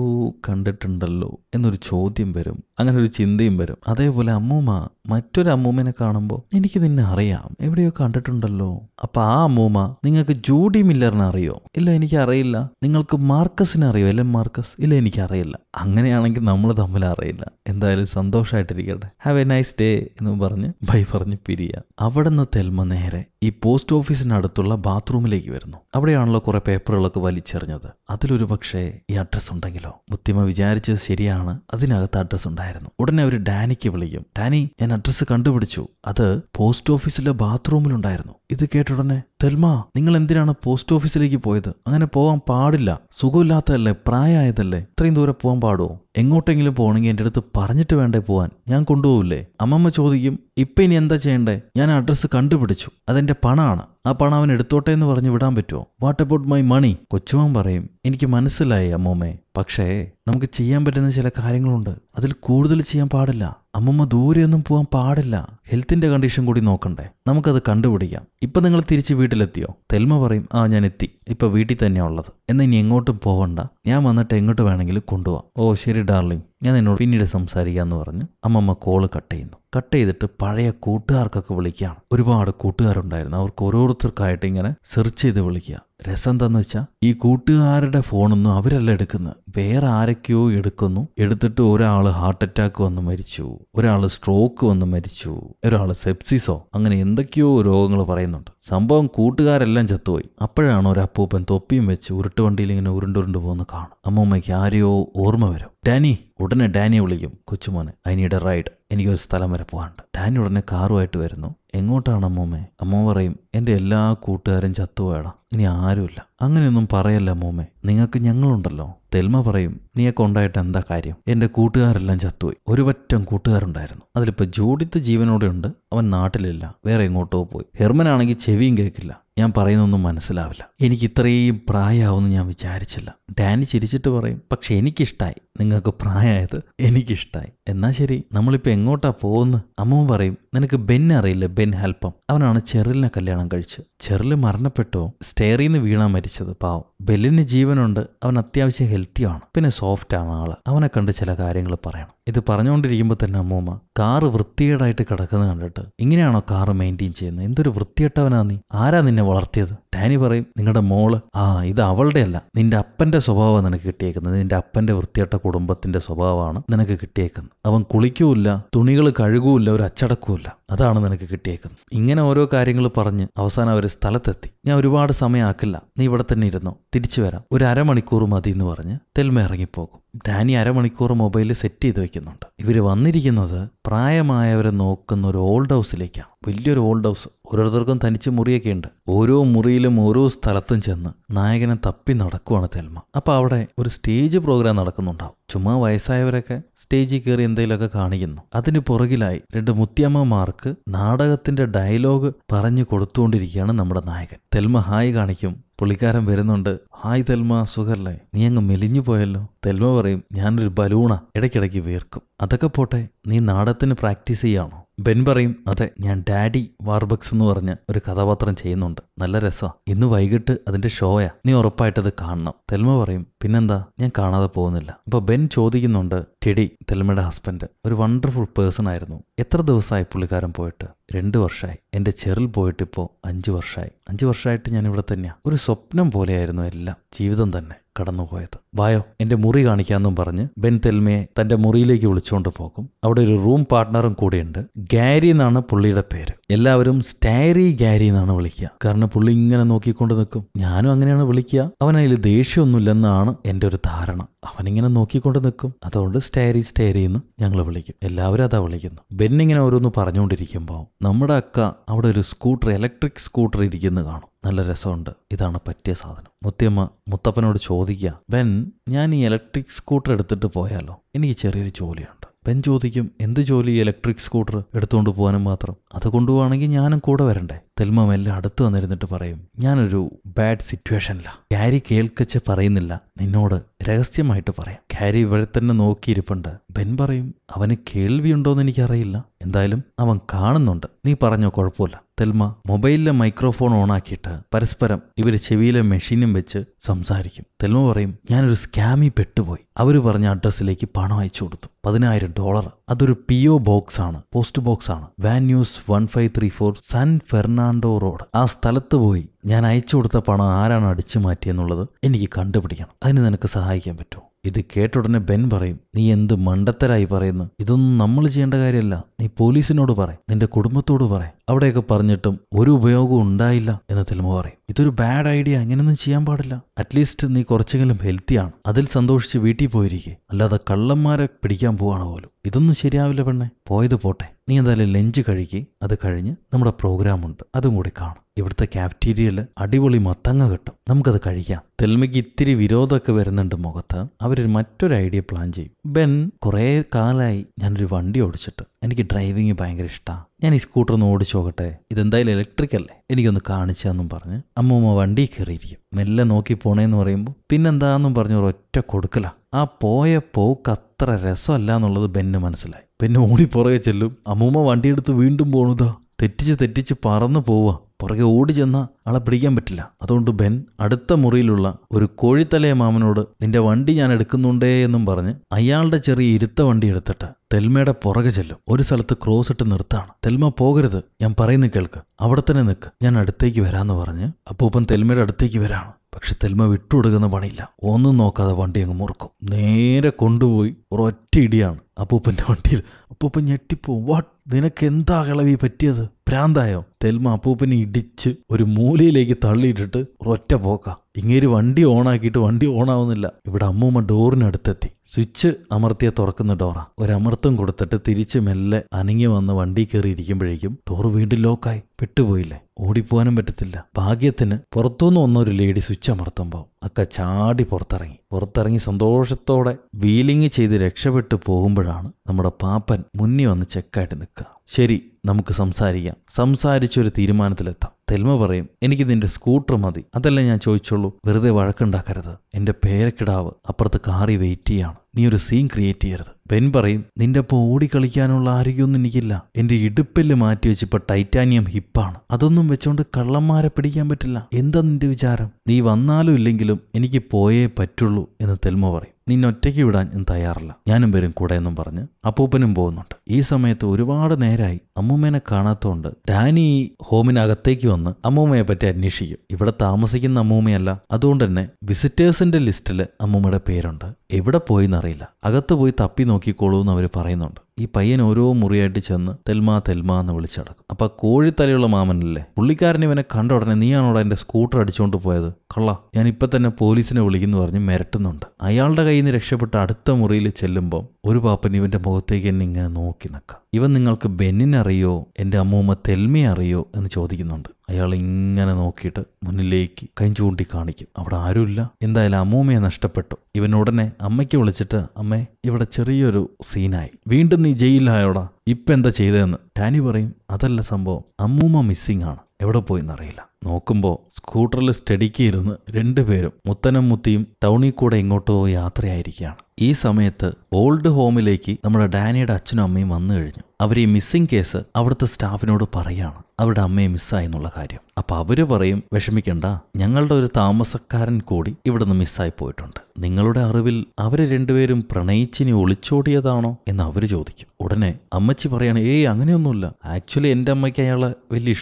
കണ്ടിട്ടുണ്ടല്ലോ എന്നൊരു ചോദ്യം വരും അങ്ങനെ ഒരു ചിന്തയും വരും അതേപോലെ അമ്മൂമ്മ മറ്റൊരു അമ്മൂമ്മനെ കാണുമ്പോൾ എനിക്ക് നിന്നെ അറിയാം എവിടെയോ കണ്ടിട്ടുണ്ടല്ലോ അപ്പം ആ അമ്മൂമ്മ നിങ്ങൾക്ക് ജൂഡി മില്ലറിനെ അറിയോ ഇല്ല എനിക്ക് അറിയില്ല നിങ്ങൾക്ക് മാർക്കസിനെ അറിയോ എല്ലാം മാർക്കസ് ഇല്ല എനിക്ക് അറിയില്ല അങ്ങനെയാണെങ്കിൽ നമ്മൾ തമ്മിൽ അറിയില്ല എന്തായാലും സന്തോഷമായിട്ടിരിക്കട്ടെ ഹാവ് എ നൈസ് ഡേ എന്ന് പറഞ്ഞ് ബൈ പറഞ്ഞ് പിരിയുക അവിടെ നിന്ന് തെൽമ നേരെ ഈ പോസ്റ്റ് ഓഫീസിനടുത്തുള്ള ബാത്റൂമിലേക്ക് വരുന്നു അവിടെയാണല്ലോ കുറേ പേപ്പറുകളൊക്കെ വലിച്ചെറിഞ്ഞത് അതിലൊരു പക്ഷേ ഈ അഡ്രസ്സ് ഉണ്ടെങ്കിലോ മുത്തിമ വിചാരിച്ചത് ശരിയാണ് അതിനകത്ത് അഡ്രസ്സ് ഉണ്ടായിരുന്നു ഉടനെ അവർ ഡാനിക്ക് വിളിക്കും ഡാനി ഞാൻ അഡ്രസ്സ് കണ്ടുപിടിച്ചു അത് പോസ്റ്റ് ഓഫീസിലെ ബാത്റൂമിലുണ്ടായിരുന്നു ഇത് കേട്ടുടനെ തെൽമ നിങ്ങൾ എന്തിനാണ് പോസ്റ്റ് ഓഫീസിലേക്ക് പോയത് അങ്ങനെ പോവാൻ പാടില്ല സുഖമില്ലാത്തതല്ലേ പ്രായമായതല്ലേ ഇത്രയും ദൂരെ പോവാൻ പാടുമോ എങ്ങോട്ടെങ്കിലും പോകണമെങ്കിൽ എൻ്റെ അടുത്ത് പറഞ്ഞിട്ട് വേണ്ടേ പോവാൻ ഞാൻ കൊണ്ടുപോകില്ലേ അമ്മമ്മ ചോദിക്കും ഇപ്പം ഇനി എന്താ ചെയ്യണ്ടേ ഞാൻ അഡ്രസ്സ് കണ്ടുപിടിച്ചു അതെൻ്റെ പണമാണ് ആ പണം അവൻ എടുത്തോട്ടെ എന്ന് പറഞ്ഞ് വിടാൻ പറ്റുമോ വാട്ട് അബൌട്ട് മൈ മണി കൊച്ചുമൻ പറയും എനിക്ക് മനസ്സിലായി അമ്മൂമ്മേ പക്ഷേ നമുക്ക് ചെയ്യാൻ പറ്റുന്ന ചില കാര്യങ്ങളുണ്ട് അതിൽ കൂടുതൽ ചെയ്യാൻ പാടില്ല അമ്മമ്മ ദൂരെയൊന്നും പോകാൻ പാടില്ല ഹെൽത്തിൻ്റെ കണ്ടീഷൻ കൂടി നോക്കണ്ടേ നമുക്കത് കണ്ടുപിടിക്കാം ഇപ്പം നിങ്ങൾ തിരിച്ച് വീട്ടിലെത്തിയോ തെൽമ പറയും ആ ഞാൻ എത്തി ഇപ്പം വീട്ടിൽ തന്നെയാണ് ഉള്ളത് എന്നാൽ ഇനി എങ്ങോട്ടും പോകണ്ട ഞാൻ വന്നിട്ട് എങ്ങോട്ട് വേണമെങ്കിലും കൊണ്ടുപോകാം ഓ ശരി ഡാർലിംഗ് ഞാൻ നിന്നോട് പിന്നീട് സംസാരിക്കാമെന്ന് പറഞ്ഞ് അമ്മമ്മ കോള് കട്ട് ചെയ്യുന്നു കട്ട് ചെയ്തിട്ട് പഴയ കൂട്ടുകാർക്കൊക്കെ വിളിക്കുകയാണ് ഒരുപാട് കൂട്ടുകാരുണ്ടായിരുന്നു അവർക്ക് ഓരോരുത്തർക്കായിട്ട് ഇങ്ങനെ സെർച്ച് ചെയ്ത് വിളിക്കുക രസം എന്താണെന്ന് വെച്ചാൽ ഈ കൂട്ടുകാരുടെ ഫോണൊന്നും അവരല്ല എടുക്കുന്നത് വേറെ ആരൊക്കെയോ എടുക്കുന്നു എടുത്തിട്ട് ഒരാൾ ഹാർട്ട് അറ്റാക്ക് വന്ന് മരിച്ചു ഒരാൾ സ്ട്രോക്ക് വന്ന് മരിച്ചു ഒരാൾ സെപ്സിസോ അങ്ങനെ എന്തൊക്കെയോ രോഗങ്ങൾ പറയുന്നുണ്ട് സംഭവം കൂട്ടുകാരെല്ലാം ചത്തുപോയി അപ്പോഴാണ് ഒരു അപ്പൂപ്പൻ തൊപ്പിയും വെച്ച് ഉരുട്ടുവണ്ടിയിൽ ഇങ്ങനെ ഉരുണ്ടുരുണ്ട് പോകുന്ന കാണും അമ്മൂമ്മയ്ക്ക് ആരെയോ ഓർമ്മ വരും ഡാനി ഉടനെ ഡാനിയെ വിളിക്കും കൊച്ചുമോനെ ഐ നീഡ് റൈഡ് എനിക്കൊരു സ്ഥലം വരെ പോകാനുണ്ട് ഡാനി ഉടനെ കാറുമായിട്ട് വരുന്നു എങ്ങോട്ടാണ് അമ്മൂമ്മേ അമ്മ പറയും എൻ്റെ എല്ലാ കൂട്ടുകാരും ചത്തുപോയടാ ഇനി ആരുമില്ല അങ്ങനെയൊന്നും പറയല്ല അമ്മൂമ്മേ നിങ്ങൾക്ക് ഞങ്ങളുണ്ടല്ലോ തെൽമ പറയും നീയൊക്കെ ഉണ്ടായിട്ട് എന്താ കാര്യം എൻ്റെ കൂട്ടുകാരെല്ലാം ചത്തുപോയി ഒരുപറ്റം കൂട്ടുകാരുണ്ടായിരുന്നു അതിലിപ്പോൾ ജോഡിത്ത് ജീവനോടെ ഉണ്ട് അവൻ നാട്ടിലില്ല വേറെ എങ്ങോട്ടോ പോയി ഹെർമനാണെങ്കിൽ ചെവിയും കേൾക്കില്ല ഞാൻ പറയുന്നൊന്നും മനസ്സിലാവില്ല എനിക്ക് ഇത്രയും പ്രായമാവുമെന്ന് ഞാൻ വിചാരിച്ചില്ല ഡാനി ചിരിച്ചിട്ട് പറയും പക്ഷെ എനിക്കിഷ്ടായി നിങ്ങൾക്ക് പ്രായമായത് എനിക്കിഷ്ടായി എന്നാൽ ശരി നമ്മളിപ്പോൾ എങ്ങോട്ടാ പോകുന്നത് അമ്മ പറയും നിനക്ക് ബെൻ അറിയില്ല ബെൻ ഹെൽപ്പം അവനാണ് ചെറിലിനെ കല്യാണം കഴിച്ച് ചെറിൽ മരണപ്പെട്ടോ സ്റ്റെയറിൽ വീണാ മരിച്ചത് പാവം ബെല്ലിന് ജീവനുണ്ട് അവൻ അത്യാവശ്യം ഹെൽത്തിയാണ് പിന്നെ സോഫ്റ്റ് ആണ് ആള് അവനെ കണ്ട് ചില കാര്യങ്ങൾ പറയണം ഇത് പറഞ്ഞുകൊണ്ടിരിക്കുമ്പോൾ തന്നെ അമ്മൂമ്മ കാറ് വൃത്തികേടായിട്ട് കിടക്കുന്നത് കണ്ടിട്ട് ഇങ്ങനെയാണോ കാറ് മെയിൻറ്റെയിൻ ചെയ്യുന്നത് എന്തൊരു വൃത്തികെട്ടവനാ നീ ആരാ നിന്നെ വളർത്തിയത് ഡാനി പറയും നിങ്ങളുടെ മോള് ആ ഇത് അവളുടെ അല്ല നിന്റെ അപ്പൻ്റെ സ്വഭാവം നിനക്ക് കിട്ടിയേക്കുന്നത് നിന്റെ അപ്പൻ്റെ വൃത്തികെട്ട കുടുംബത്തിൻ്റെ സ്വഭാവമാണ് നിനക്ക് കിട്ടിയേക്കുന്നത് അവൻ കുളിക്കൂല്ല തുണികൾ കഴുകൂല്ല ഒരു അച്ചടക്കവുമില്ല അതാണ് നിനക്ക് കിട്ടിയേക്കുന്നത് ഇങ്ങനെ ഓരോ കാര്യങ്ങൾ പറഞ്ഞ് അവസാനം അവർ സ്ഥലത്തെത്തി ഞാൻ ഒരുപാട് സമയമാക്കില്ല നീ ഇവിടെ തന്നെ ഇരുന്നോ തിരിച്ചു വരാം ഒരു അരമണിക്കൂർ മതി എന്ന് പറഞ്ഞ് തെൽമ ഇറങ്ങിപ്പോകും ഡാനി അരമണിക്കൂർ മൊബൈൽ സെറ്റ് ചെയ്ത് വെക്കുന്നുണ്ട് ഇവർ വന്നിരിക്കുന്നത് പ്രായമായവരെ നോക്കുന്ന ഒരു ഓൾഡ് ഹൗസിലേക്കാണ് വലിയൊരു ഓൾഡ് ഹൗസ് ഓരോരുത്തർക്കും തനിച്ച് മുറിയൊക്കെ ഉണ്ട് ഓരോ മുറിയിലും ഓരോ സ്ഥലത്തും ചെന്ന് നായകനെ തപ്പി നടക്കുവാണ് തെൽമ അപ്പം അവിടെ ഒരു സ്റ്റേജ് പ്രോഗ്രാം നടക്കുന്നുണ്ടാവും ചുമ്മാ വയസ്സായവരൊക്കെ സ്റ്റേജിൽ കയറി എന്തെങ്കിലുമൊക്കെ കാണിക്കുന്നു അതിന് പുറകിലായി രണ്ട് മുത്തിയമ്മമാർക്ക് നാടകത്തിൻ്റെ ഡയലോഗ് പറഞ്ഞു കൊടുത്തുകൊണ്ടിരിക്കുകയാണ് നമ്മുടെ നായകൻ തെൽമ ഹായ് കാണിക്കും പുള്ളിക്കാരൻ വരുന്നുണ്ട് ഹായ് തെൽമ സുഖല്ലേ നീ അങ്ങ് മെലിഞ്ഞു പോയല്ലോ തെൽമ പറയും ഞാനൊരു ബലൂണ ഇടയ്ക്കിടയ്ക്ക് വീർക്കും അതൊക്കെ പോട്ടെ നീ നാടത്തിന് പ്രാക്ടീസ് ചെയ്യാണോ ബെൻ പറയും അതെ ഞാൻ ഡാഡി വാർബക്സ് എന്ന് പറഞ്ഞ ഒരു കഥാപാത്രം ചെയ്യുന്നുണ്ട് നല്ല രസമാണ് ഇന്ന് വൈകിട്ട് അതിന്റെ ഷോയാ നീ ഉറപ്പായിട്ടത് കാണണം തെൽമ പറയും പിന്നെന്താ ഞാൻ കാണാതെ പോകുന്നില്ല അപ്പോൾ ബെൻ ചോദിക്കുന്നുണ്ട് ടെഡി തെൽമയുടെ ഹസ്ബൻഡ് ഒരു വണ്ടർഫുൾ പേഴ്സൺ ആയിരുന്നു എത്ര ദിവസമായി പുള്ളിക്കാരൻ പോയിട്ട് രണ്ട് വർഷമായി എന്റെ ചെറിൽ പോയിട്ടിപ്പോ അഞ്ച് വർഷമായി അഞ്ച് വർഷമായിട്ട് ഞാൻ ഇവിടെ തന്നെയാ ഒരു സ്വപ്നം പോലെയായിരുന്നു എല്ലാം ജീവിതം തന്നെ കടന്നുപോയത് വായോ എൻ്റെ മുറി കാണിക്കാമെന്നും പറഞ്ഞ് ബെൻ തെൽമയെ തന്റെ മുറിയിലേക്ക് വിളിച്ചുകൊണ്ട് പോകും അവിടെ ഒരു റൂം പാർട്ട്ണറും കൂടെയുണ്ട് ഗാരി എന്നാണ് പുള്ളിയുടെ പേര് എല്ലാവരും സ്റ്റാരി ഗാരി എന്നാണ് വിളിക്കുക കാരണം പുള്ളി ഇങ്ങനെ നോക്കിക്കൊണ്ട് നിൽക്കും ഞാനും അങ്ങനെയാണ് വിളിക്കുക അവനതിൽ ദേഷ്യമൊന്നുമില്ലെന്നാണ് എൻ്റെ ഒരു ധാരണ അവനിങ്ങനെ നോക്കിക്കൊണ്ട് നിൽക്കും അതുകൊണ്ട് സ്റ്റേരി സ്റ്റേരി എന്ന് ഞങ്ങൾ വിളിക്കും എല്ലാവരും അതാ വിളിക്കുന്നു ബെന്നിങ്ങനെ ഓരോന്ന് പറഞ്ഞുകൊണ്ടിരിക്കുമ്പോൾ നമ്മുടെ അക്ക അവിടെ ഒരു സ്കൂട്ടർ ഇലക്ട്രിക് സ്കൂട്ടർ ഇരിക്കുന്നു കാണും നല്ല രസമുണ്ട് ഇതാണ് പറ്റിയ സാധനം മുത്തിയമ്മ മുത്തപ്പനോട് ചോദിക്കുക ബെൻ ഞാൻ ഈ ഇലക്ട്രിക് സ്കൂട്ടർ എടുത്തിട്ട് പോയാലോ എനിക്ക് ചെറിയൊരു ജോലിയുണ്ട് ബെൻ ചോദിക്കും എന്ത് ജോലി ഇലക്ട്രിക് സ്കൂട്ടർ എടുത്തുകൊണ്ട് പോകാനും മാത്രം അത് കൊണ്ടുപോവാണെങ്കിൽ ഞാനും കൂടെ വരണ്ടേ തെൽമ മെല്ലെ അടുത്ത് വന്നിരുന്നിട്ട് പറയും ഞാനൊരു ബാഡ് സിറ്റുവേഷനില്ല ക്യാരി കേൾക്കച്ച് പറയുന്നില്ല നിന്നോട് രഹസ്യമായിട്ട് പറയാം ഖാരി ഇവിടെ തന്നെ നോക്കിയിരിപ്പുണ്ട് ബെൻ പറയും അവന് കേൾവിയുണ്ടോയെന്ന് എനിക്കറിയില്ല എന്തായാലും അവൻ കാണുന്നുണ്ട് നീ പറഞ്ഞോ കുഴപ്പമില്ല തെൽമ മൊബൈലിലെ മൈക്രോഫോൺ ഓണാക്കിയിട്ട് പരസ്പരം ഇവർ ചെവിയിലെ മെഷീനും വെച്ച് സംസാരിക്കും തെൽമ പറയും ഞാനൊരു സ്കാമിൽ പെട്ടുപോയി അവർ പറഞ്ഞ അഡ്രസ്സിലേക്ക് പണം അയച്ചു കൊടുത്തു പതിനായിരം ഡോളർ അതൊരു പി ഒ ബോക്സ് ആണ് പോസ്റ്റ് ബോക്സ് ആണ് Van Nuys one five three four San Fernando road ആ സ്ഥലത്ത് പോയി ഞാൻ അയച്ചു കൊടുത്ത പണം ആരാണ് അടിച്ചു മാറ്റിയെന്നുള്ളത് എനിക്ക് കണ്ടുപിടിക്കണം അതിന് നിനക്ക് സഹായിക്കാൻ പറ്റുമോ ഇത് കേട്ടുടനെ ബെൻ പറയും നീ എന്ത് മണ്ടത്തരായി പറയുന്നു ഇതൊന്നും നമ്മൾ ചെയ്യേണ്ട കാര്യമല്ല നീ പോലീസിനോട് പറ നിന്റെ കുടുംബത്തോട് പറ അവിടെയൊക്കെ പറഞ്ഞിട്ടും ഒരു ഉപയോഗവും ഉണ്ടായില്ല എന്ന് തെലുമ പറയും ഇതൊരു ബാഡ് ഐഡിയ അങ്ങനെയൊന്നും ചെയ്യാൻ പാടില്ല അറ്റ്ലീസ്റ്റ് നീ കുറച്ചെങ്കിലും ഹെൽത്തിയാണ് അതിൽ സന്തോഷിച്ച് വീട്ടിൽ പോയിരിക്കെ അല്ലാതെ കള്ളന്മാരെ പിടിക്കാൻ പോവാണ് പോലും ഇതൊന്നും ശരിയാവില്ല പെണ്ണെ പോയത് പോട്ടെ നീ എന്തായാലും ലഞ്ച് കഴിക്കുക അത് കഴിഞ്ഞ് നമ്മുടെ പ്രോഗ്രാം ഉണ്ട് അതും കൂടി കാണാം ഇവിടുത്തെ കാഫ്റ്റീരിയയിൽ അടിപൊളി മത്തങ്ങ കിട്ടും നമുക്കത് കഴിക്കാം തെൽമയ്ക്ക് ഇത്തിരി വിരോധമൊക്കെ വരുന്നുണ്ട് മുഖത്ത് അവർ മറ്റൊരു ഐഡിയ പ്ലാൻ ചെയ്യും ബെൻ കുറേ കാലമായി ഞാനൊരു വണ്ടി ഓടിച്ചിട്ട് എനിക്ക് ഡ്രൈവിങ് ഭയങ്കര ഇഷ്ടമാണ് ഞാൻ ഈ സ്കൂട്ടർ ഒന്ന് ഓടിച്ചു നോക്കട്ടെ ഇതെന്തായാലും ഇലക്ട്രിക് അല്ലേ എനിക്കൊന്ന് കാണിച്ചാന്നും പറഞ്ഞ് അമ്മൂമ്മ വണ്ടി കയറിയിരിക്കും മെല്ലെ നോക്കി പോണേന്ന് പറയുമ്പോൾ പിന്നെന്താന്നും പറഞ്ഞ് ഒരൊറ്റ കൊടുക്കല ആ പോയ പോക്ക് അത്ര രസമല്ല എന്നുള്ളത് ബെന്ന് മനസ്സിലായി പിന്നെ ഓടി പുറകെ ചെല്ലും അമ്മൂമ്മ വണ്ടിയെടുത്ത് വീണ്ടും പോണതാ തെറ്റിച്ച് തെറ്റിച്ച് പറന്നു പോവുക പുറകെ ഓടി ചെന്ന ആളെ പിടിക്കാൻ പറ്റില്ല അതുകൊണ്ട് ബെൻ അടുത്ത മുറിയിലുള്ള ഒരു കോഴിത്തലയ മാമനോട് നിന്റെ വണ്ടി ഞാൻ എടുക്കുന്നുണ്ടേ എന്നും പറഞ്ഞ് അയാളുടെ ചെറിയ ഇരുത്ത വണ്ടി എടുത്തിട്ട് തെൽമയുടെ പുറകെ ചെല്ലും ഒരു സ്ഥലത്ത് ക്രോസ് ഇട്ട് നിർത്താണ് തെൽമ പോകരുത് ഞാൻ പറയുന്നു കേൾക്ക് അവിടെ തന്നെ നിൽക്ക് ഞാൻ അടുത്തേക്ക് വരാമെന്ന് പറഞ്ഞ് അപ്പൂപ്പൻ തെൽമയുടെ അടുത്തേക്ക് വരാണ് പക്ഷെ തെൽമ വിട്ടുകൊടുക്കുന്ന പണിയില്ല ഒന്നും നോക്കാതെ വണ്ടി അങ്ങ് മുറുക്കും നേരെ കൊണ്ടുപോയി ഒരൊറ്റ ഇടിയാണ് അപ്പൂപ്പൻ്റെ വണ്ടിയിൽ അപ്പൂപ്പൻ ഞെട്ടിപ്പോവും വാട്ട് നിനക്ക് എന്താ കളവി പറ്റിയത് പ്രാന്തായോ തെൽമ അപ്പൂപ്പനെ ഇടിച്ച് ഒരു മൂലയിലേക്ക് തള്ളിയിട്ടിട്ട് ഒറ്റ പോക്കാം ഇങ്ങേര് വണ്ടി ഓണാക്കിയിട്ട് വണ്ടി ഓണാവുന്നില്ല ഇവിടെ അമ്മൂമ്മ ഡോറിനടുത്തെത്തി സ്വിച്ച് അമർത്തിയ തുറക്കുന്ന ഡോറ ഒരമർത്തം കൊടുത്തിട്ട് തിരിച്ച് മെല്ലെ അനങ്ങി വന്ന് വണ്ടി കയറിയിരിക്കുമ്പോഴേക്കും ഡോർ വീണ്ടും ലോക്കായി പെട്ടുപോയില്ലേ ഓടിപ്പോവാനും പറ്റത്തില്ല ഭാഗ്യത്തിന് പുറത്തുനിന്ന് വന്ന ഒരു ലേഡി സ്വിച്ച് അമർത്തുമ്പോൾ അക്ക ചാടി പുറത്തിറങ്ങി പുറത്തിറങ്ങി സന്തോഷത്തോടെ വീലിംഗ് ചെയ്ത് രക്ഷപ്പെട്ടു പോകുമ്പോഴാണ് നമ്മുടെ പാപ്പൻ മുന്നി വന്ന് ചെക്കായിട്ട് നിൽക്കുക ശരി നമുക്ക് സംസാരിക്കാം സംസാരിച്ചൊരു തീരുമാനത്തിലെത്താം തെൽമ പറയും എനിക്ക് നിന്റെ സ്കൂട്ടർ മതി അതല്ലേ ഞാൻ ചോദിച്ചോളൂ വെറുതെ വഴക്കുണ്ടാക്കരുത് എൻ്റെ പേരക്കിടാവ് അപ്പുറത്ത് കാറി വെയിറ്റ് ചെയ്യാം down. നീ ഒരു സീൻ ക്രിയേറ്റ് ചെയ്യരുത് പെൻ പറയും നിന്റെ ഒപ്പം ഓടിക്കളിക്കാനുള്ള ആരോഗ്യമൊന്നും എനിക്കില്ല എൻ്റെ ഇടുപ്പെല്ല് മാറ്റി വെച്ചിപ്പോൾ ടൈറ്റാനിയം ഹിപ്പാണ് അതൊന്നും വെച്ചോണ്ട് കള്ളന്മാരെ പിടിക്കാൻ പറ്റില്ല എന്താ നിന്റെ വിചാരം നീ വന്നാലും ഇല്ലെങ്കിലും എനിക്ക് പോയേ പറ്റുള്ളൂ എന്ന് തെൽമ പറയും നിന്നൊറ്റയ്ക്ക് വിടാൻ ഞാൻ തയ്യാറല്ല ഞാനും വരും കൂടെ എന്നും പറഞ്ഞ് അപ്പൂപ്പനും പോകുന്നുണ്ട് ഈ സമയത്ത് ഒരുപാട് നേരമായി അമ്മൂമ്മേനെ കാണാത്തതുകൊണ്ട് ഡാനി ഹോമിനകത്തേക്ക് വന്ന് അമ്മൂമ്മയെ പറ്റി അന്വേഷിക്കും ഇവിടെ താമസിക്കുന്ന അമ്മൂമ്മയല്ല അതുകൊണ്ട് തന്നെ വിസിറ്റേഴ്സിന്റെ ലിസ്റ്റിൽ അമ്മൂമ്മയുടെ പേരുണ്ട് എവിടെ പോയി അറിയില്ല അകത്ത് പോയി തപ്പി നോക്കിക്കോളൂ എന്ന് അവർ പറയുന്നുണ്ട് ഈ പയ്യൻ ഓരോ മുറിയായിട്ട് ചെന്ന് തെൽമാ തെൽമാ എന്ന് വിളിച്ചടക്കും അപ്പോൾ കോഴിത്തലയുള്ള മാമനല്ലേ പുള്ളിക്കാരൻ ഇവനെ കണ്ട ഉടനെ നീയാണോടാ എൻ്റെ സ്കൂട്ടർ അടിച്ചുകൊണ്ട് പോയത് കള്ള ഞാൻ ഇപ്പം തന്നെ പോലീസിനെ വിളിക്കുന്നു പറഞ്ഞ് മിരട്ടുന്നുണ്ട് അയാളുടെ കയ്യിൽ നിന്ന് രക്ഷപ്പെട്ട അടുത്ത മുറിയിൽ ചെല്ലുമ്പം ഒരു പാപ്പൻ ഇവൻ്റെ മുഖത്തേക്ക് എന്നെ ഇങ്ങനെ നോക്കി നിൽക്കാം ഇവൻ നിങ്ങൾക്ക് ബെന്നിനെ അറിയോ എൻ്റെ അമ്മൂമ്മ തെൽമയെ അറിയോ എന്ന് ചോദിക്കുന്നുണ്ട് അയാൾ ഇങ്ങനെ നോക്കിയിട്ട് മുന്നിലേക്ക് കൈ ചൂണ്ടി കാണിക്കും അവിടെ ആരുമില്ല എന്തായാലും അമ്മൂമ്മയെ നഷ്ടപ്പെട്ടു ഇവൻ ഉടനെ അമ്മയ്ക്ക് വിളിച്ചിട്ട് അമ്മേ ഇവിടെ ചെറിയൊരു സീനായി വീണ്ടും നീ ജയിലായോടാ ഇപ്പം എന്താ ചെയ്തതെന്ന് ടാനി പറയും അതല്ല സംഭവം അമ്മൂമ്മ മിസ്സിംഗ് ആണ് എവിടെ പോയി എന്നറിയില്ല നോക്കുമ്പോൾ സ്കൂട്ടറിൽ സ്റ്റഡിക്ക് ഇരുന്ന് രണ്ടുപേരും മുത്തനും മുത്തിയും ടൗണിൽ കൂടെ ഇങ്ങോട്ടോ യാത്രയായിരിക്കുകയാണ് ഈ സമയത്ത് ഓൾഡ് ഹോമിലേക്ക് നമ്മുടെ ഡാനിയുടെ അച്ഛനും അമ്മയും വന്നു കഴിഞ്ഞു അവർ ഈ മിസ്സിംഗ് കേസ് അവിടുത്തെ സ്റ്റാഫിനോട് പറയുകയാണ് അവരുടെ അമ്മയെ മിസ്സായി എന്നുള്ള കാര്യം അപ്പൊ അവര് പറയും വിഷമിക്കണ്ട ഞങ്ങളുടെ ഒരു താമസക്കാരൻ കൂടി ഇവിടുന്ന് മിസ്സായി പോയിട്ടുണ്ട് നിങ്ങളുടെ അറിവിൽ അവര് രണ്ടുപേരും പ്രണയിച്ചിനി ഒളിച്ചോടിയതാണോ എന്ന് അവര് ചോദിക്കും ഉടനെ അമ്മച്ചി പറയാണ് ഏയ് അങ്ങനെയൊന്നുമില്ല ആക്ച്വലി എൻ്റെ അമ്മയ്ക്ക് അയാളെ വലിയ